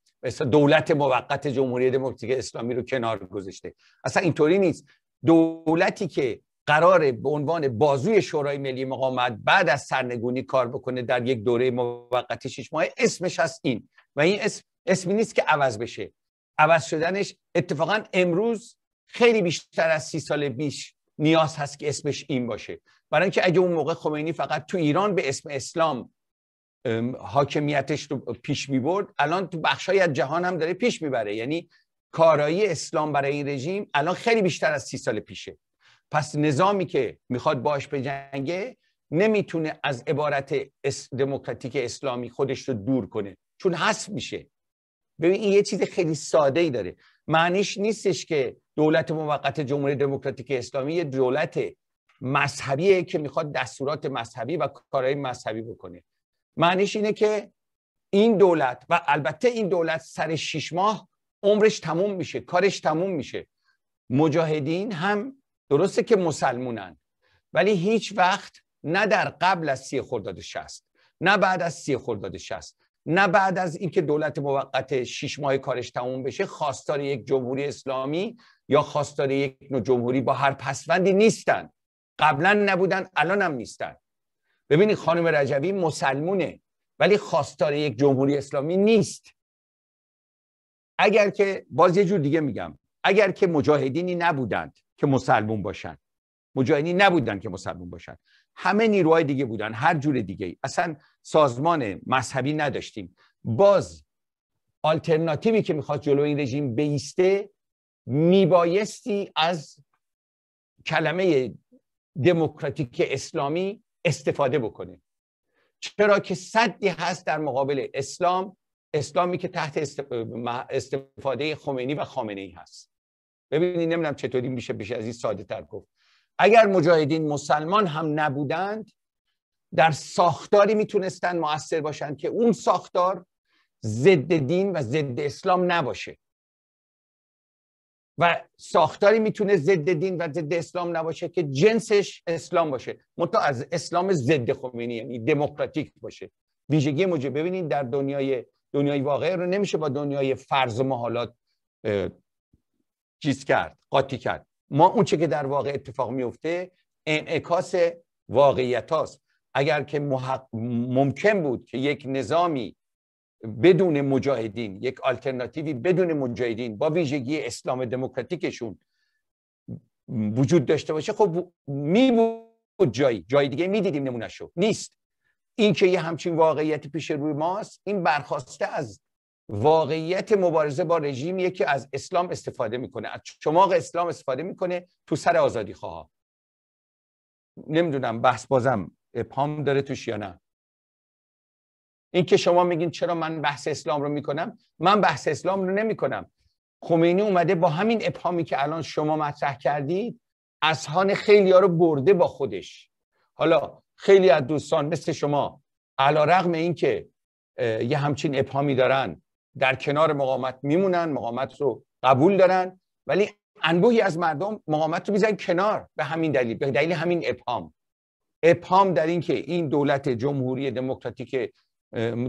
دولت موقت جمهوری دموکراتیک اسلامی رو کنار گذاشته اصلا اینطوری نیست دولتی که قراره به عنوان بازوی شورای ملی مقامت بعد از سرنگونی کار بکنه در یک دوره موقت شش ماه اسمش هست این و این اسم اسمی نیست که عوض بشه عوض شدنش اتفاقا امروز خیلی بیشتر از سی سال پیش نیاز هست که اسمش این باشه برای اینکه اگه اون موقع خمینی فقط تو ایران به اسم اسلام حاکمیتش رو پیش میبرد الان تو بخشای جهان هم داره پیش میبره یعنی کارایی اسلام برای این رژیم الان خیلی بیشتر از سی سال پیشه پس نظامی که میخواد باش بجنگه نمیتونه از عبارت دموکراتیک اسلامی خودش رو دور کنه چون حذف میشه ببین این یه چیز خیلی ساده ای داره معنیش نیستش که دولت موقت جمهوری دموکراتیک اسلامی یه دولت مذهبیه که میخواد دستورات مذهبی و کارهای مذهبی بکنه معنیش اینه که این دولت و البته این دولت سر شیش ماه عمرش تموم میشه کارش تموم میشه مجاهدین هم درسته که مسلمونن ولی هیچ وقت نه در قبل از سی خرداد شست نه بعد از سی خرداد شست نه بعد از اینکه دولت موقت شش ماه کارش تموم بشه خواستار یک جمهوری اسلامی یا خواستار یک نوع جمهوری با هر پسوندی نیستن قبلا نبودن الان هم نیستن ببینید خانم رجوی مسلمونه ولی خواستار یک جمهوری اسلامی نیست اگر که باز یه جور دیگه میگم اگر که مجاهدینی نبودند که مسلمون باشند مجاهدینی نبودند که مسلمون باشند همه نیروهای دیگه بودن هر جور دیگه اصلا سازمان مذهبی نداشتیم باز آلترناتیوی که میخواد جلو این رژیم بیسته میبایستی از کلمه دموکراتیک اسلامی استفاده بکنه چرا که صدی هست در مقابل اسلام اسلامی که تحت استفاده خمینی و خامنه ای هست ببینید نمیدونم چطوری میشه بشه از این ساده تر گفت اگر مجاهدین مسلمان هم نبودند در ساختاری میتونستن موثر باشند که اون ساختار ضد دین و ضد اسلام نباشه و ساختاری میتونه ضد دین و ضد اسلام نباشه که جنسش اسلام باشه منتها از اسلام ضد خمینی یعنی دموکراتیک باشه ویژگی موجه ببینید در دنیای دنیای واقع رو نمیشه با دنیای فرض و محالات چیز کرد قاطی کرد ما اون چه که در واقع اتفاق میفته انعکاس واقعیت هاست اگر که محق... ممکن بود که یک نظامی بدون مجاهدین یک آلترناتیوی بدون مجاهدین با ویژگی اسلام دموکراتیکشون وجود داشته باشه خب می بود جایی جای دیگه میدیدیم نمونهشو نیست این که یه همچین واقعیتی پیش روی ماست این برخواسته از واقعیت مبارزه با رژیم که از اسلام استفاده میکنه از چماق اسلام استفاده میکنه تو سر آزادی خواه نمیدونم بحث بازم پام داره توش یا نه این که شما میگین چرا من بحث اسلام رو میکنم من بحث اسلام رو نمیکنم خمینی اومده با همین اپامی که الان شما مطرح کردید اصحان خیلی ها رو برده با خودش حالا خیلی از دوستان مثل شما علا رغم این که یه همچین ابهامی دارن در کنار مقامت میمونن مقامت رو قبول دارن ولی انبوهی از مردم مقامت رو میزن کنار به همین دلیل به دلیل همین ابهام ابهام در اینکه این دولت جمهوری دموکراتیک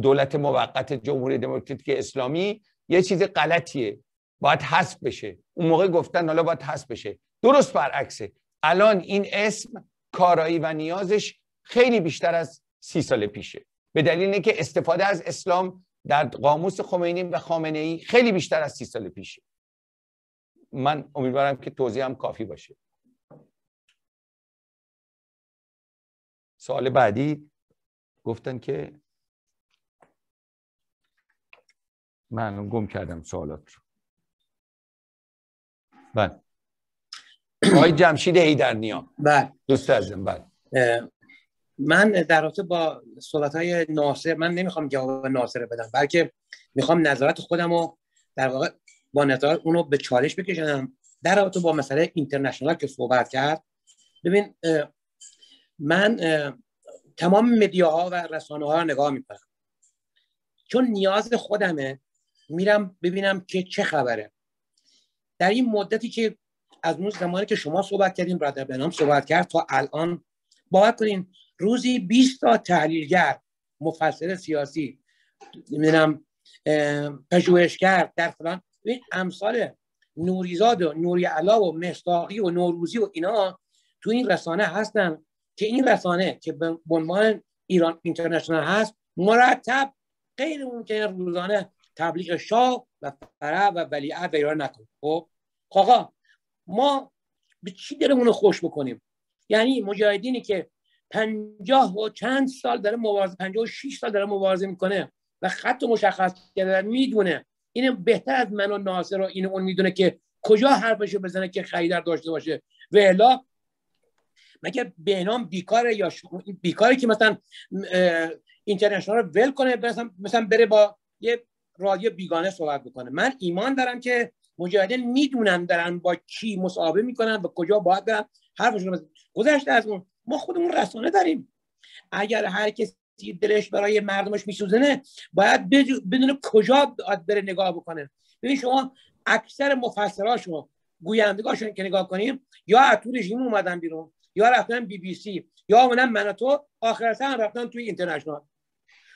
دولت موقت جمهوری دموکراتیک اسلامی یه چیز غلطیه باید حذف بشه اون موقع گفتن حالا باید حذف بشه درست برعکسه الان این اسم کارایی و نیازش خیلی بیشتر از سی سال پیشه به دلیل اینکه استفاده از اسلام در قاموس خمینی و خامنه ای خیلی بیشتر از سی سال پیشه من امیدوارم که هم کافی باشه سوال بعدی گفتن که من گم کردم سوالات رو بله آقای جمشید هیدرنیا بله دوست عزیزم بله من در رابطه با صحبت های ناصر من نمیخوام جواب ناصر بدم بلکه میخوام نظرت خودم رو در واقع با نظر اونو به چالش بکشم در رابطه با مسئله اینترنشنال که صحبت کرد ببین من تمام مدیاها و رسانه ها رو نگاه میکنم چون نیاز خودمه میرم ببینم که چه خبره در این مدتی که از اون زمانی که شما صحبت کردیم برادر بنام صحبت کرد تا الان باور کنین روزی 20 تا تحلیلگر مفسر سیاسی میدونم پژوهشگر در فلان این امثال نوریزاد و نوری علا و مستاقی و نوروزی و اینا تو این رسانه هستن که این رسانه که به عنوان ایران اینترنشنال هست مرتب غیر که روزانه تبلیغ شاه و فرع و ولیعه و ایران نکن خب؟, خب آقا ما به چی دلمون خوش بکنیم یعنی مجاهدینی که پنجاه و چند سال داره مبارزه پنجاه و شیش سال داره مبارزه میکنه و خط مشخص کرده میدونه این بهتر از من و ناصر رو این اون میدونه که کجا حرفشو بزنه که در داشته باشه و الا مگه نام بیکاره یا بیکاره که مثلا اینترنشنال رو ول کنه مثلا, بره با یه رادیو بیگانه صحبت بکنه من ایمان دارم که مجاهدین میدونن دارن با کی مصاحبه میکنن و کجا باید برن حرفشون گذشته از اون ما خودمون رسانه داریم اگر هر کسی دلش برای مردمش میسوزنه باید بدون کجا بره نگاه بکنه ببین شما اکثر مفسراشو و گویندگاشون که نگاه کنیم یا اطول رژیم اومدن بیرون یا رفتن بی بی سی یا اومدن من تو آخر رفتن توی اینترنشنال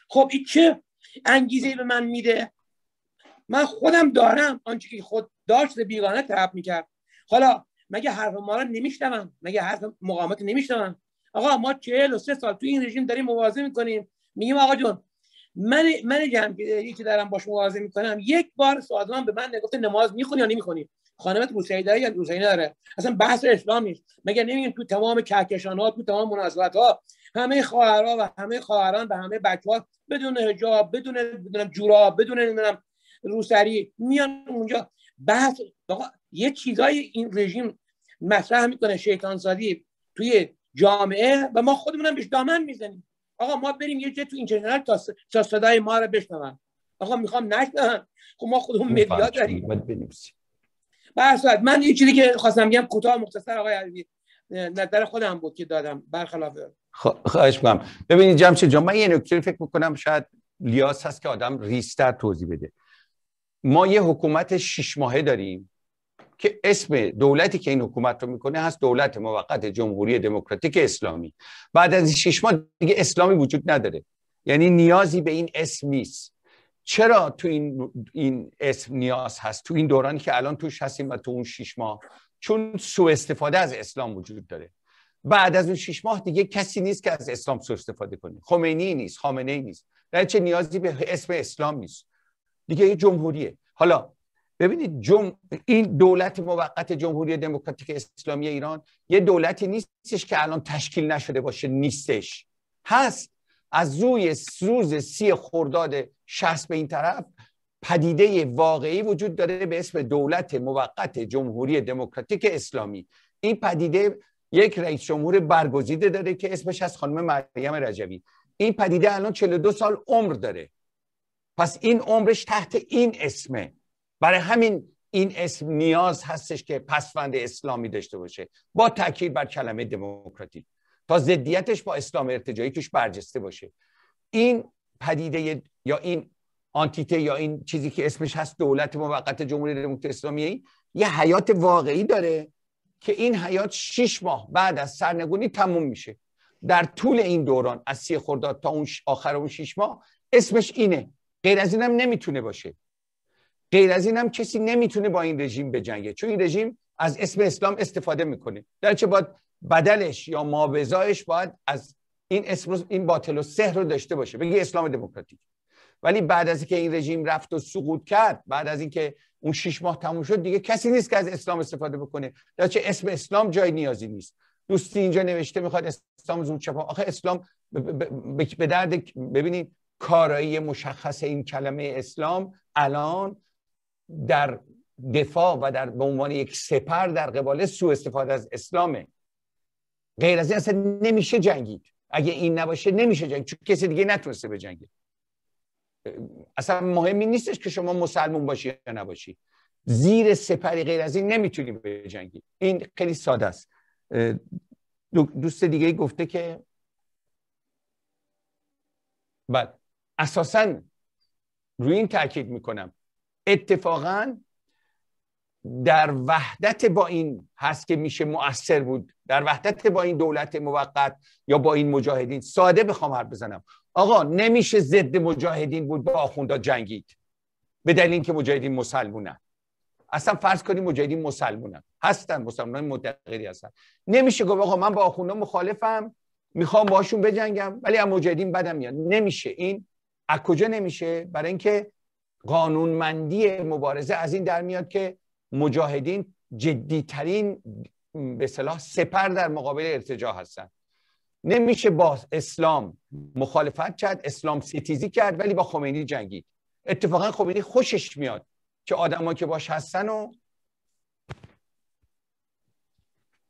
خب این چه انگیزه به من میده من خودم دارم آنچه که خود داشت بیگانه طرف میکرد حالا مگه حرف ما رو نمیشتم مگه حرف مقامات نمیشنون آقا ما 43 سال تو این رژیم داریم مواظبه میکنیم میگیم آقا جون من من جمع که دارم باش مواظبه میکنم یک بار سازمان به من نگفته نماز میخونی یا نمیخونی خانمت روسیه داره یا روسیه نداره اصلا بحث اسلام نیست مگه نمیگیم تو تمام کهکشان ها تو تمام مناسبت ها همه خواهرها و همه خواهران و همه بچه ها بدون حجاب بدون بدونم جوراب بدون نمیدونم روسری میان اونجا بحث یه چیزای این رژیم مطرح میکنه شیطان زادی توی جامعه و ما خودمونم بهش دامن میزنیم آقا ما بریم یه جه تو اینترنت تا, تا صدای ما رو بشنون آقا میخوام نشنون خب ما خودمون مدیا داریم بحثت بله، من یه چیزی که خواستم بگم کوتاه مختصر آقای عزیزی نظر خودم بود که دادم برخلاف خواهش خب، خب، میکنم ببینید جمع چه من یه نکته فکر میکنم شاید لیاس هست که آدم ریستر توضیح بده ما یه حکومت شش ماهه داریم که اسم دولتی که این حکومت رو میکنه هست دولت موقت جمهوری دموکراتیک اسلامی بعد از این شش ماه دیگه اسلامی وجود نداره یعنی نیازی به این اسم نیست چرا تو این, این اسم نیاز هست تو این دورانی که الان توش هستیم و تو اون شش ماه چون سوء استفاده از اسلام وجود داره بعد از اون شش ماه دیگه کسی نیست که از اسلام سوء استفاده کنه خمینی نیست خامنه ای نیست در چه نیازی به اسم اسلام نیست دیگه یه جمهوریه حالا ببینید این دولت موقت جمهوری دموکراتیک اسلامی ایران یه دولتی نیستش که الان تشکیل نشده باشه نیستش هست از روی روز سی خرداد 60 به این طرف پدیده واقعی وجود داره به اسم دولت موقت جمهوری دموکراتیک اسلامی این پدیده یک رئیس جمهور برگزیده داره که اسمش از خانم مریم رجوی این پدیده الان 42 سال عمر داره پس این عمرش تحت این اسمه برای همین این اسم نیاز هستش که پسوند اسلامی داشته باشه با تاکید بر کلمه دموکراتی تا ضدیتش با اسلام ارتجایی توش برجسته باشه این پدیده یا این آنتیته یا این چیزی که اسمش هست دولت موقت جمهوری دموکرات اسلامی یه حیات واقعی داره که این حیات شیش ماه بعد از سرنگونی تموم میشه در طول این دوران از سی خرداد تا اون آخر اون شیش ماه اسمش اینه غیر از اینم نمیتونه باشه غیر از اینم کسی نمیتونه با این رژیم بجنگه چون این رژیم از اسم اسلام استفاده میکنه در چه باید بدلش یا مابزایش باید از این اسم این باطل و سحر رو داشته باشه بگی اسلام دموکراتیک ولی بعد از اینکه این رژیم رفت و سقوط کرد بعد از اینکه اون شش ماه تموم شد دیگه کسی نیست که از اسلام استفاده بکنه در چه اسم اسلام جای نیازی نیست دوستی اینجا نوشته میخواد اسلام زود چپا آخه اسلام به درد ببینید کارایی مشخص این کلمه اسلام الان در دفاع و در به عنوان یک سپر در قبال سوء استفاده از اسلامه غیر از این اصلا نمیشه جنگید اگه این نباشه نمیشه جنگید چون کسی دیگه نتونسته به جنگید اصلا مهمی نیستش که شما مسلمون باشی یا نباشی زیر سپری غیر از این نمیتونیم جنگی این خیلی ساده است دوست دیگه گفته که بله اساسا روی این تاکید میکنم اتفاقا در وحدت با این هست که میشه مؤثر بود در وحدت با این دولت موقت یا با این مجاهدین ساده بخوام حرف بزنم آقا نمیشه ضد مجاهدین بود با آخوندا جنگید به دلیل اینکه مجاهدین مسلمونن اصلا فرض کنیم مجاهدین مسلمونن هستن مسلمانان متغیری هستن نمیشه گفت آقا من با آخوندا مخالفم میخوام باشون بجنگم ولی از مجاهدین بدم میاد نمیشه این از کجا نمیشه برای اینکه قانونمندی مبارزه از این در میاد که مجاهدین جدیترین به صلاح سپر در مقابل ارتجاع هستن نمیشه با اسلام مخالفت کرد اسلام ستیزی کرد ولی با خمینی جنگید اتفاقا خمینی خوشش میاد که آدمایی که باش هستن و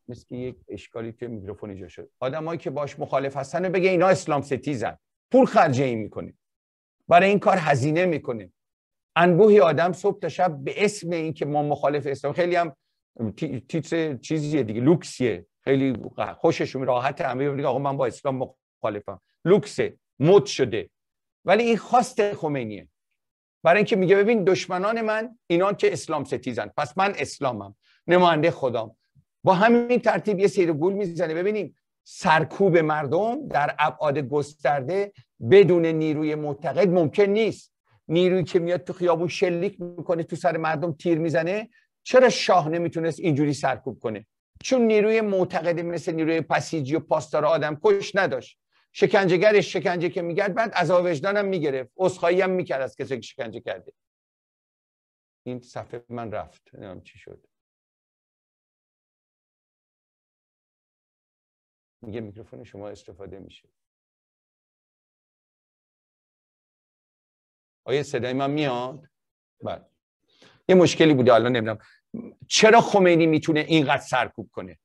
مثل یک اشکالی که میکروفون جا شد آدمایی که باش مخالف هستن و بگه اینا اسلام سیتیزن پول خرجه ای میکنه برای این کار هزینه میکنه انبوهی آدم صبح تا شب به اسم اینکه ما مخالف اسلام خیلی هم تیتر چیزیه دیگه لوکسیه خیلی خوششون راحت همه میگه آقا من با اسلام مخالفم لوکسه مد شده ولی این خواست خمینیه برای اینکه میگه ببین دشمنان من اینان که اسلام ستیزن پس من اسلامم نماینده خدام با همین ترتیب یه سیر گول میزنه ببینیم سرکوب مردم در ابعاد گسترده بدون نیروی معتقد ممکن نیست نیروی که میاد تو خیابون شلیک میکنه تو سر مردم تیر میزنه چرا شاه نمیتونست اینجوری سرکوب کنه چون نیروی معتقد مثل نیروی پسیجی و پاسدار آدم کش نداشت شکنجهگرش شکنجه که میگرد بعد از وجدانم میگرفت اصخایی هم میکرد از کسی که شکنجه کرده این صفحه من رفت نمیدونم چی شد میگه میکروفون شما استفاده میشه آیا صدای من میاد بله یه مشکلی بوده الان نمیدونم چرا خمینی میتونه اینقدر سرکوب کنه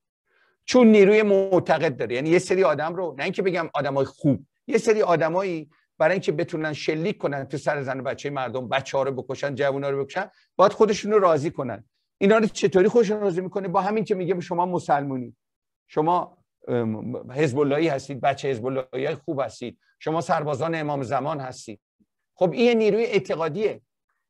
چون نیروی معتقد داره یعنی یه سری آدم رو نه اینکه بگم آدمای خوب یه سری آدمایی برای اینکه بتونن شلیک کنن تو سر زن و بچه مردم بچه ها رو بکشن ها رو بکشن باید خودشون رو راضی کنن اینا رو چطوری خودشون راضی میکنه با همین که میگه شما مسلمونی شما حزب هستید بچه حزب خوب هستید شما سربازان امام زمان هستید خب این نیروی اعتقادیه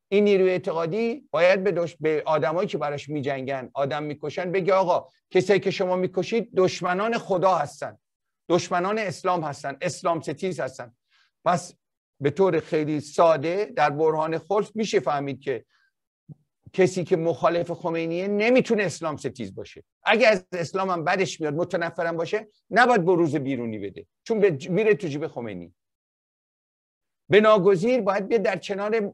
این نیروی اعتقادی باید به, دش... به آدمایی که براش میجنگن آدم میکشن بگی آقا کسایی که شما میکشید دشمنان خدا هستن دشمنان اسلام هستن اسلام ستیز هستن پس به طور خیلی ساده در برهان خلف میشه فهمید که کسی که مخالف خمینیه نمیتونه اسلام ستیز باشه اگه از اسلام هم بدش میاد متنفرم باشه نباید بروز بیرونی بده چون میره تو جیب خمینی به ناگزیر باید بیا در کنار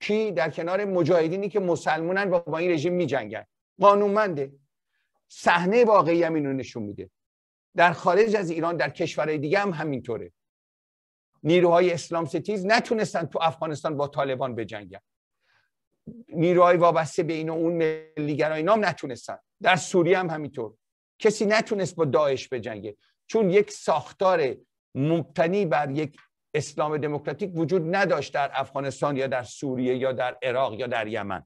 کی در کنار مجاهدینی که مسلمانن و با این رژیم میجنگن قانونمنده صحنه واقعی هم اینو نشون میده در خارج از ایران در کشورهای دیگه هم همینطوره نیروهای اسلام ستیز نتونستن تو افغانستان با طالبان بجنگن نیروهای وابسته به این و اون ملیگرای نام نتونستن در سوریه هم همینطور کسی نتونست با داعش بجنگه چون یک ساختار مبتنی بر یک اسلام دموکراتیک وجود نداشت در افغانستان یا در سوریه یا در عراق یا در یمن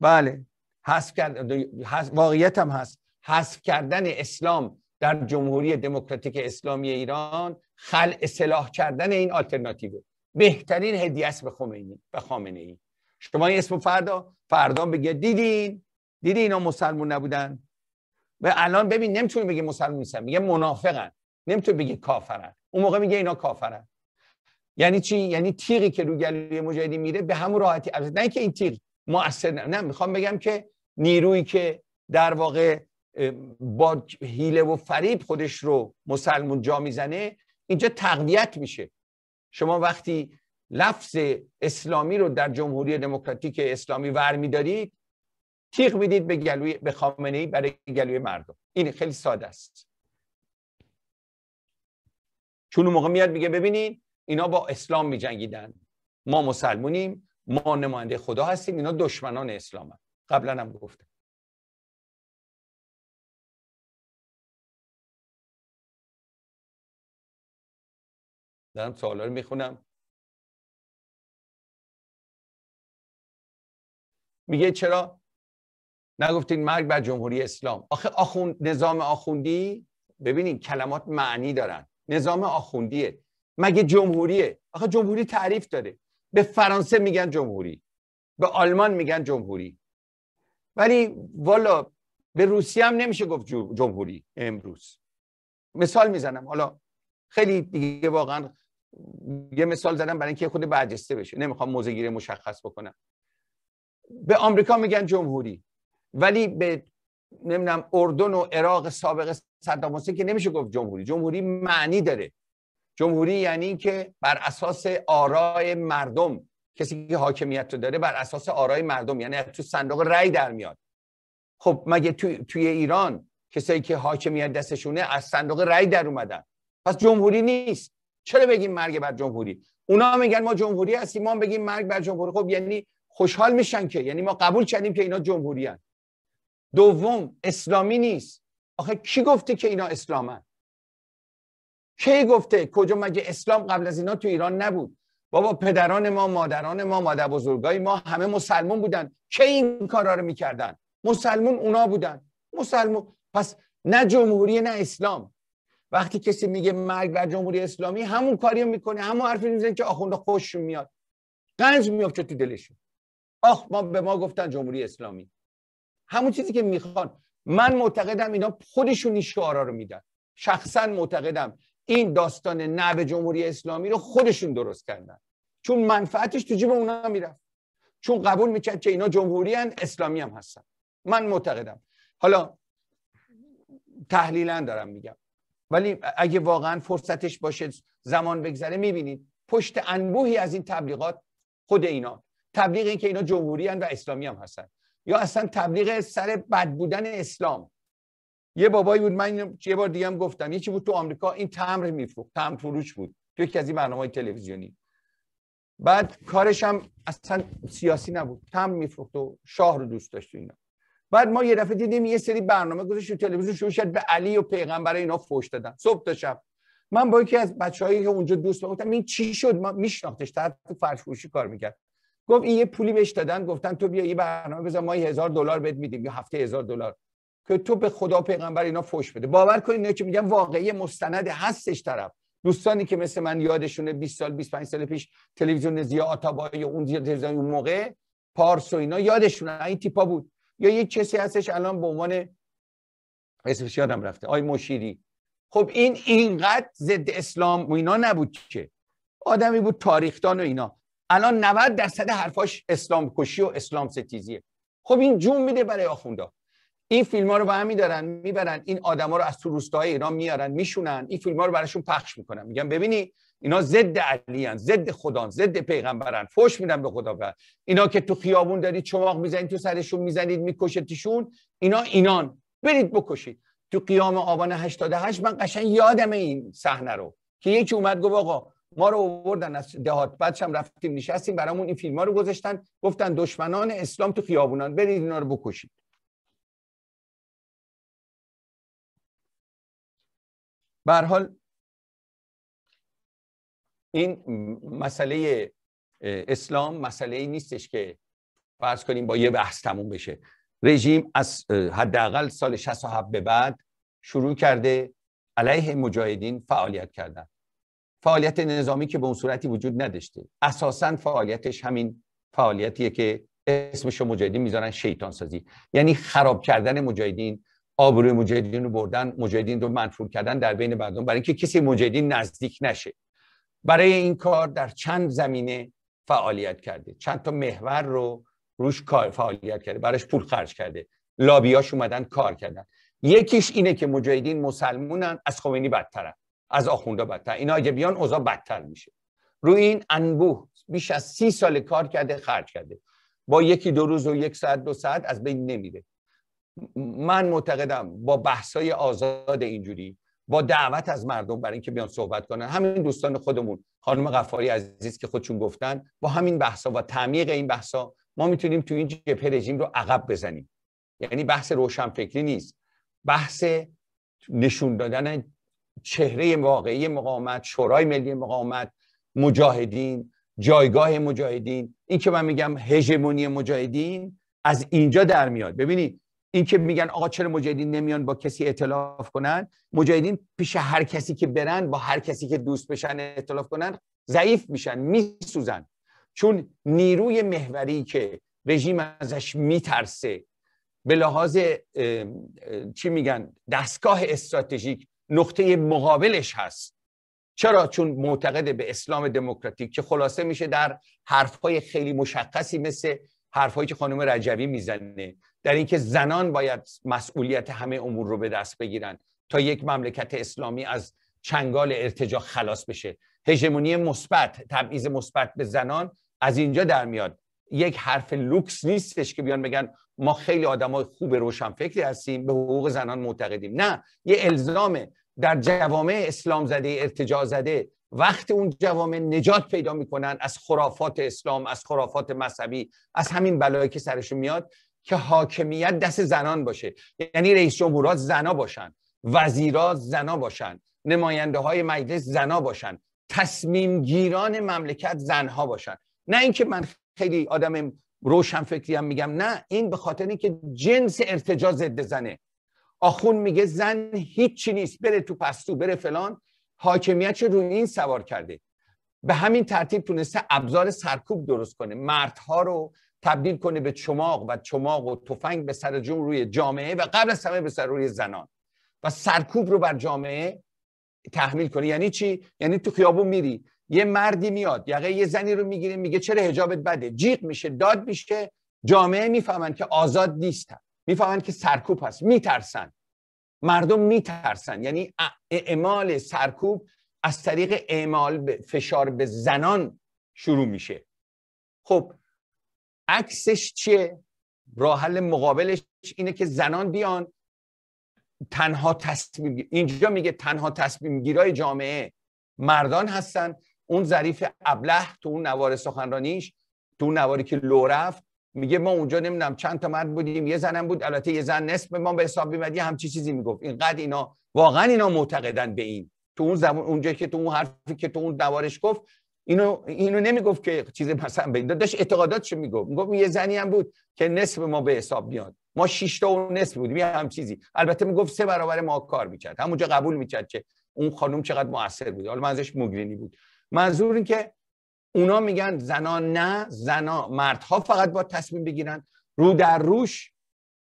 بله حذف کرد واقعیت هست حذف کردن اسلام در جمهوری دموکراتیک اسلامی ایران خل اصلاح کردن این آلترناتیو بهترین هدیه است به خمینی به خامنه ای شما این اسم فردا فردا بگه دیدین دیدین اینا مسلمون نبودن و الان ببین نمیتونی بگی مسلمون نیستن میگه منافقن نمیتونه بگه کافرن اون موقع میگه اینا کافرن یعنی چی یعنی تیغی که رو گلوی مجاهدین میره به همون راحتی نه که این تیر مؤثر نه. میخوام بگم که نیرویی که در واقع با هیله و فریب خودش رو مسلمون جا میزنه اینجا تقویت میشه شما وقتی لفظ اسلامی رو در جمهوری دموکراتیک اسلامی ور میدارید تیغ میدید به گلوی به خامنه ای برای گلوی مردم این خیلی ساده است چون اون موقع میاد میگه ببینین اینا با اسلام میجنگیدن ما مسلمونیم ما نماینده خدا هستیم اینا دشمنان اسلام هم. قبلا هم گفتم دارم سوالا رو میخونم میگه چرا نگفتین مرگ بر جمهوری اسلام آخه آخوند نظام آخوندی ببینین کلمات معنی دارن نظام آخوندیه مگه جمهوریه آخه جمهوری تعریف داره به فرانسه میگن جمهوری به آلمان میگن جمهوری ولی والا به روسیه هم نمیشه گفت جمهوری امروز مثال میزنم حالا خیلی دیگه واقعا یه مثال زدم برای اینکه خود برجسته بشه نمیخوام موزگیره مشخص بکنم به آمریکا میگن جمهوری ولی به نمیدونم اردن و عراق سابق صدام حسین که نمیشه گفت جمهوری جمهوری معنی داره جمهوری یعنی که بر اساس آرای مردم کسی که حاکمیت رو داره بر اساس آرای مردم یعنی تو صندوق رای در میاد خب مگه تو، توی ایران کسایی که حاکمیت دستشونه از صندوق رای در اومدن پس جمهوری نیست چرا بگیم مرگ بر جمهوری اونا میگن ما جمهوری هستیم ما بگیم مرگ بر جمهوری خب یعنی خوشحال میشن که یعنی ما قبول کردیم که اینا جمهوری دوم اسلامی نیست آخه کی گفته که اینا اسلامن کی گفته کجا مگه اسلام قبل از اینا تو ایران نبود بابا پدران ما مادران ما مادر بزرگای ما همه مسلمون بودن کی این کارا رو میکردن مسلمون اونا بودن مسلمون پس نه جمهوری نه اسلام وقتی کسی میگه مرگ بر جمهوری اسلامی همون کاریو میکنه همون حرفی میزنه که آخوند خوش میاد قنج میاد تو دلشون آخ ما به ما گفتن جمهوری اسلامی همون چیزی که میخوان من معتقدم اینا خودشون این شعارا رو میدن شخصا معتقدم این داستان نه جمهوری اسلامی رو خودشون درست کردن چون منفعتش تو جیب اونا میرفت چون قبول میکرد که اینا جمهوری هن، اسلامی هم هستن من معتقدم حالا تحلیلا دارم میگم ولی اگه واقعا فرصتش باشه زمان بگذره میبینید پشت انبوهی از این تبلیغات خود اینا تبلیغ این که اینا جمهوری هن و اسلامی هم هستن یا اصلا تبلیغ سر بد بودن اسلام یه بابایی بود من یه بار دیگه هم گفتم یکی بود تو آمریکا این تمر میفروخت تمر فروش بود تو یکی از این برنامه تلویزیونی بعد کارش هم اصلا سیاسی نبود تمر میفروخت و شاه رو دوست داشت اینا بعد ما یه دفعه دیدیم یه سری برنامه گذاشت تو تلویزیون شروع شد به علی و پیغمبر اینا فوش دادن صبح تا شب من با یکی از بچه‌هایی که اونجا دوست داشتم این چی شد ما میشناختش تحت فرش فروشی کار میکرد گفت این یه پولی بهش دادن گفتن تو بیا یه برنامه بزن ما یه هزار دلار بهت میدیم یا هفته هزار دلار که تو به خدا پیغمبر اینا فوش بده باور کنید اینا که میگم واقعی مستند هستش طرف دوستانی که مثل من یادشونه 20 سال 25 سال پیش تلویزیون زیا آتابای اون زیا تلویزیون اون موقع پارس و اینا یادشونه این تیپا بود یا یه کسی هستش الان به عنوان اسمش یادم رفته آی مشیری خب این اینقدر ضد اسلام و اینا نبود که آدمی بود تاریخدان و اینا الان 90 درصد حرفاش اسلام کشی و اسلام ستیزیه خب این جون میده برای آخوندا این فیلم ها رو به هم میدارن میبرن این آدما رو از تو روستاهای ایران میارن میشونن این فیلم ها رو براشون پخش میکنن میگن ببینی اینا ضد علیان ضد خدان ضد پیغمبرن فوش میدن به خدا بر. اینا که تو خیابون دارید چماق میزنید تو سرشون میزنید میکشتشون اینا اینان برید بکشید تو قیام آبان 88 من قشنگ یادم این صحنه رو که یکی اومد گفت آقا ما رو آوردن از دهات بچ هم رفتیم نشستیم برامون این فیلم ها رو گذاشتن گفتن دشمنان اسلام تو خیابونان برید اینا رو بکشید حال این مسئله اسلام مسئله ای نیستش که فرض کنیم با یه بحث تموم بشه رژیم از حداقل سال 67 به بعد شروع کرده علیه مجاهدین فعالیت کردن فعالیت نظامی که به اون صورتی وجود نداشته اساسا فعالیتش همین فعالیتیه که اسمش رو مجاهدین میذارن شیطان سازی یعنی خراب کردن مجاهدین آبروی مجاهدین رو بردن مجاهدین رو منفور کردن در بین مردم برای اینکه کسی مجاهدین نزدیک نشه برای این کار در چند زمینه فعالیت کرده چند تا محور رو روش کار فعالیت کرده براش پول خرج کرده لابیاش اومدن کار کردن یکیش اینه که مجاهدین مسلمونن از خمینی بدترن از آخوندا بدتر اینا اگه بیان اوضاع بدتر میشه روی این انبوه بیش از سی سال کار کرده خرج کرده با یکی دو روز و یک ساعت دو ساعت از بین نمیره من معتقدم با بحثای آزاد اینجوری با دعوت از مردم برای اینکه بیان صحبت کنن همین دوستان خودمون خانم قفاری عزیز که خودشون گفتن با همین بحثا و تعمیق این بحثا ما میتونیم تو این جبهه رژیم رو عقب بزنیم یعنی بحث فکری نیست بحث نشون دادن چهره واقعی مقاومت شورای ملی مقاومت مجاهدین جایگاه مجاهدین این که من میگم هژمونی مجاهدین از اینجا در میاد ببینید این که میگن آقا چرا مجاهدین نمیان با کسی اطلاف کنن مجاهدین پیش هر کسی که برن با هر کسی که دوست بشن اطلاف کنن ضعیف میشن میسوزن چون نیروی محوری که رژیم ازش میترسه به لحاظ چی میگن دستگاه استراتژیک نقطه مقابلش هست چرا چون معتقد به اسلام دموکراتیک که خلاصه میشه در حرفهای خیلی مشخصی مثل حرفهایی که خانم رجبی میزنه در اینکه زنان باید مسئولیت همه امور رو به دست بگیرن تا یک مملکت اسلامی از چنگال ارتجا خلاص بشه هژمونی مثبت تبعیض مثبت به زنان از اینجا در میاد یک حرف لوکس نیستش که بیان بگن ما خیلی آدمای خوب روشن فکری هستیم به حقوق زنان معتقدیم نه یه الزامه در جوامع اسلام زده ارتجاع زده وقت اون جوامع نجات پیدا میکنن از خرافات اسلام از خرافات مذهبی از همین بلایی که سرشون میاد که حاکمیت دست زنان باشه یعنی رئیس جمهورها زنا باشن وزیرا زنا باشن نماینده های مجلس زنا باشن تصمیم گیران مملکت زنها باشن نه اینکه من خیلی آدم فکری هم میگم نه این به خاطر اینکه جنس ارتجا ضد زنه آخون میگه زن هیچی نیست بره تو پستو بره فلان حاکمیت رو این سوار کرده به همین ترتیب تونسته ابزار سرکوب درست کنه مردها رو تبدیل کنه به چماق و چماق و تفنگ به سر جون روی جامعه و قبل از همه به سر روی زنان و سرکوب رو بر جامعه تحمیل کنه یعنی چی یعنی تو خیابون میری یه مردی میاد یقه یه زنی رو میگیره میگه چرا حجابت بده جیغ میشه داد میشه جامعه میفهمن که آزاد نیستن میفهمن که سرکوب هست میترسن مردم میترسن یعنی اعمال سرکوب از طریق اعمال فشار به زنان شروع میشه خب عکسش چیه راحل مقابلش اینه که زنان بیان تنها تصمیم اینجا میگه تنها تصمیم گیرای جامعه مردان هستن اون ظریف ابله تو اون نوار سخنرانیش تو اون نواری که لو رفت میگه ما اونجا نمیدونم چند تا مرد بودیم یه زنم بود البته یه زن نصف ما به حساب میمدی چی چیزی میگفت اینقدر اینا واقعا اینا معتقدن به این تو اون زمان اونجا که تو اون حرفی که تو اون نوارش گفت اینو اینو نمیگفت که چیز مثلا به این داشت اعتقاداتش میگفت میگفت یه زنی هم بود که نصف ما به حساب میاد ما شش تا و نصف بودیم یه هم چیزی البته میگفت سه برابر ما کار میکرد همونجا قبول میکرد که اون خانم چقدر موثر بود حالا ازش موگرینی بود منظور این که اونا میگن زنا نه زنا مردها فقط با تصمیم بگیرن رو در روش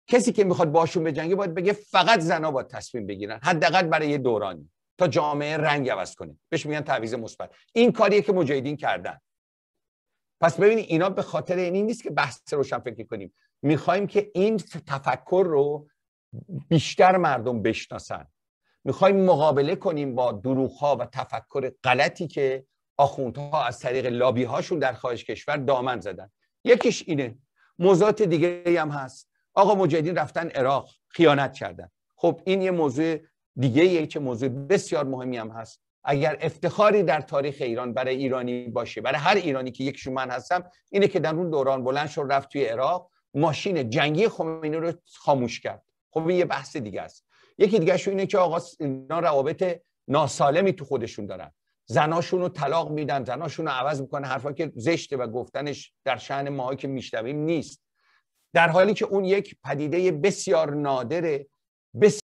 کسی که میخواد باشون بجنگه باید بگه فقط زنا با تصمیم بگیرن حداقل برای یه دورانی تا جامعه رنگ عوض کنه بهش میگن تعویض مثبت این کاریه که مجاهدین کردن پس ببینید اینا به خاطر این نیست که بحث روشن فکر کنیم میخوایم که این تفکر رو بیشتر مردم بشناسن میخوایم مقابله کنیم با دروغها و تفکر غلطی که آخوندها از طریق لابی هاشون در خارج کشور دامن زدن یکیش اینه موضوعات دیگه هم هست آقا مجاهدین رفتن عراق خیانت کردن خب این یه موضوع دیگه یه که موضوع بسیار مهمی هم هست اگر افتخاری در تاریخ ایران برای ایرانی باشه برای هر ایرانی که یکشون من هستم اینه که در اون دوران بلند شد رفت توی عراق ماشین جنگی خمینی رو خاموش کرد خب این یه بحث دیگه است یکی دیگه اینه که آقا اینا روابط ناسالمی تو خودشون دارن زناشون رو طلاق میدن زناشون رو عوض میکنه حرفا که زشته و گفتنش در شعن ماها که میشنویم نیست در حالی که اون یک پدیده بسیار نادره بسیار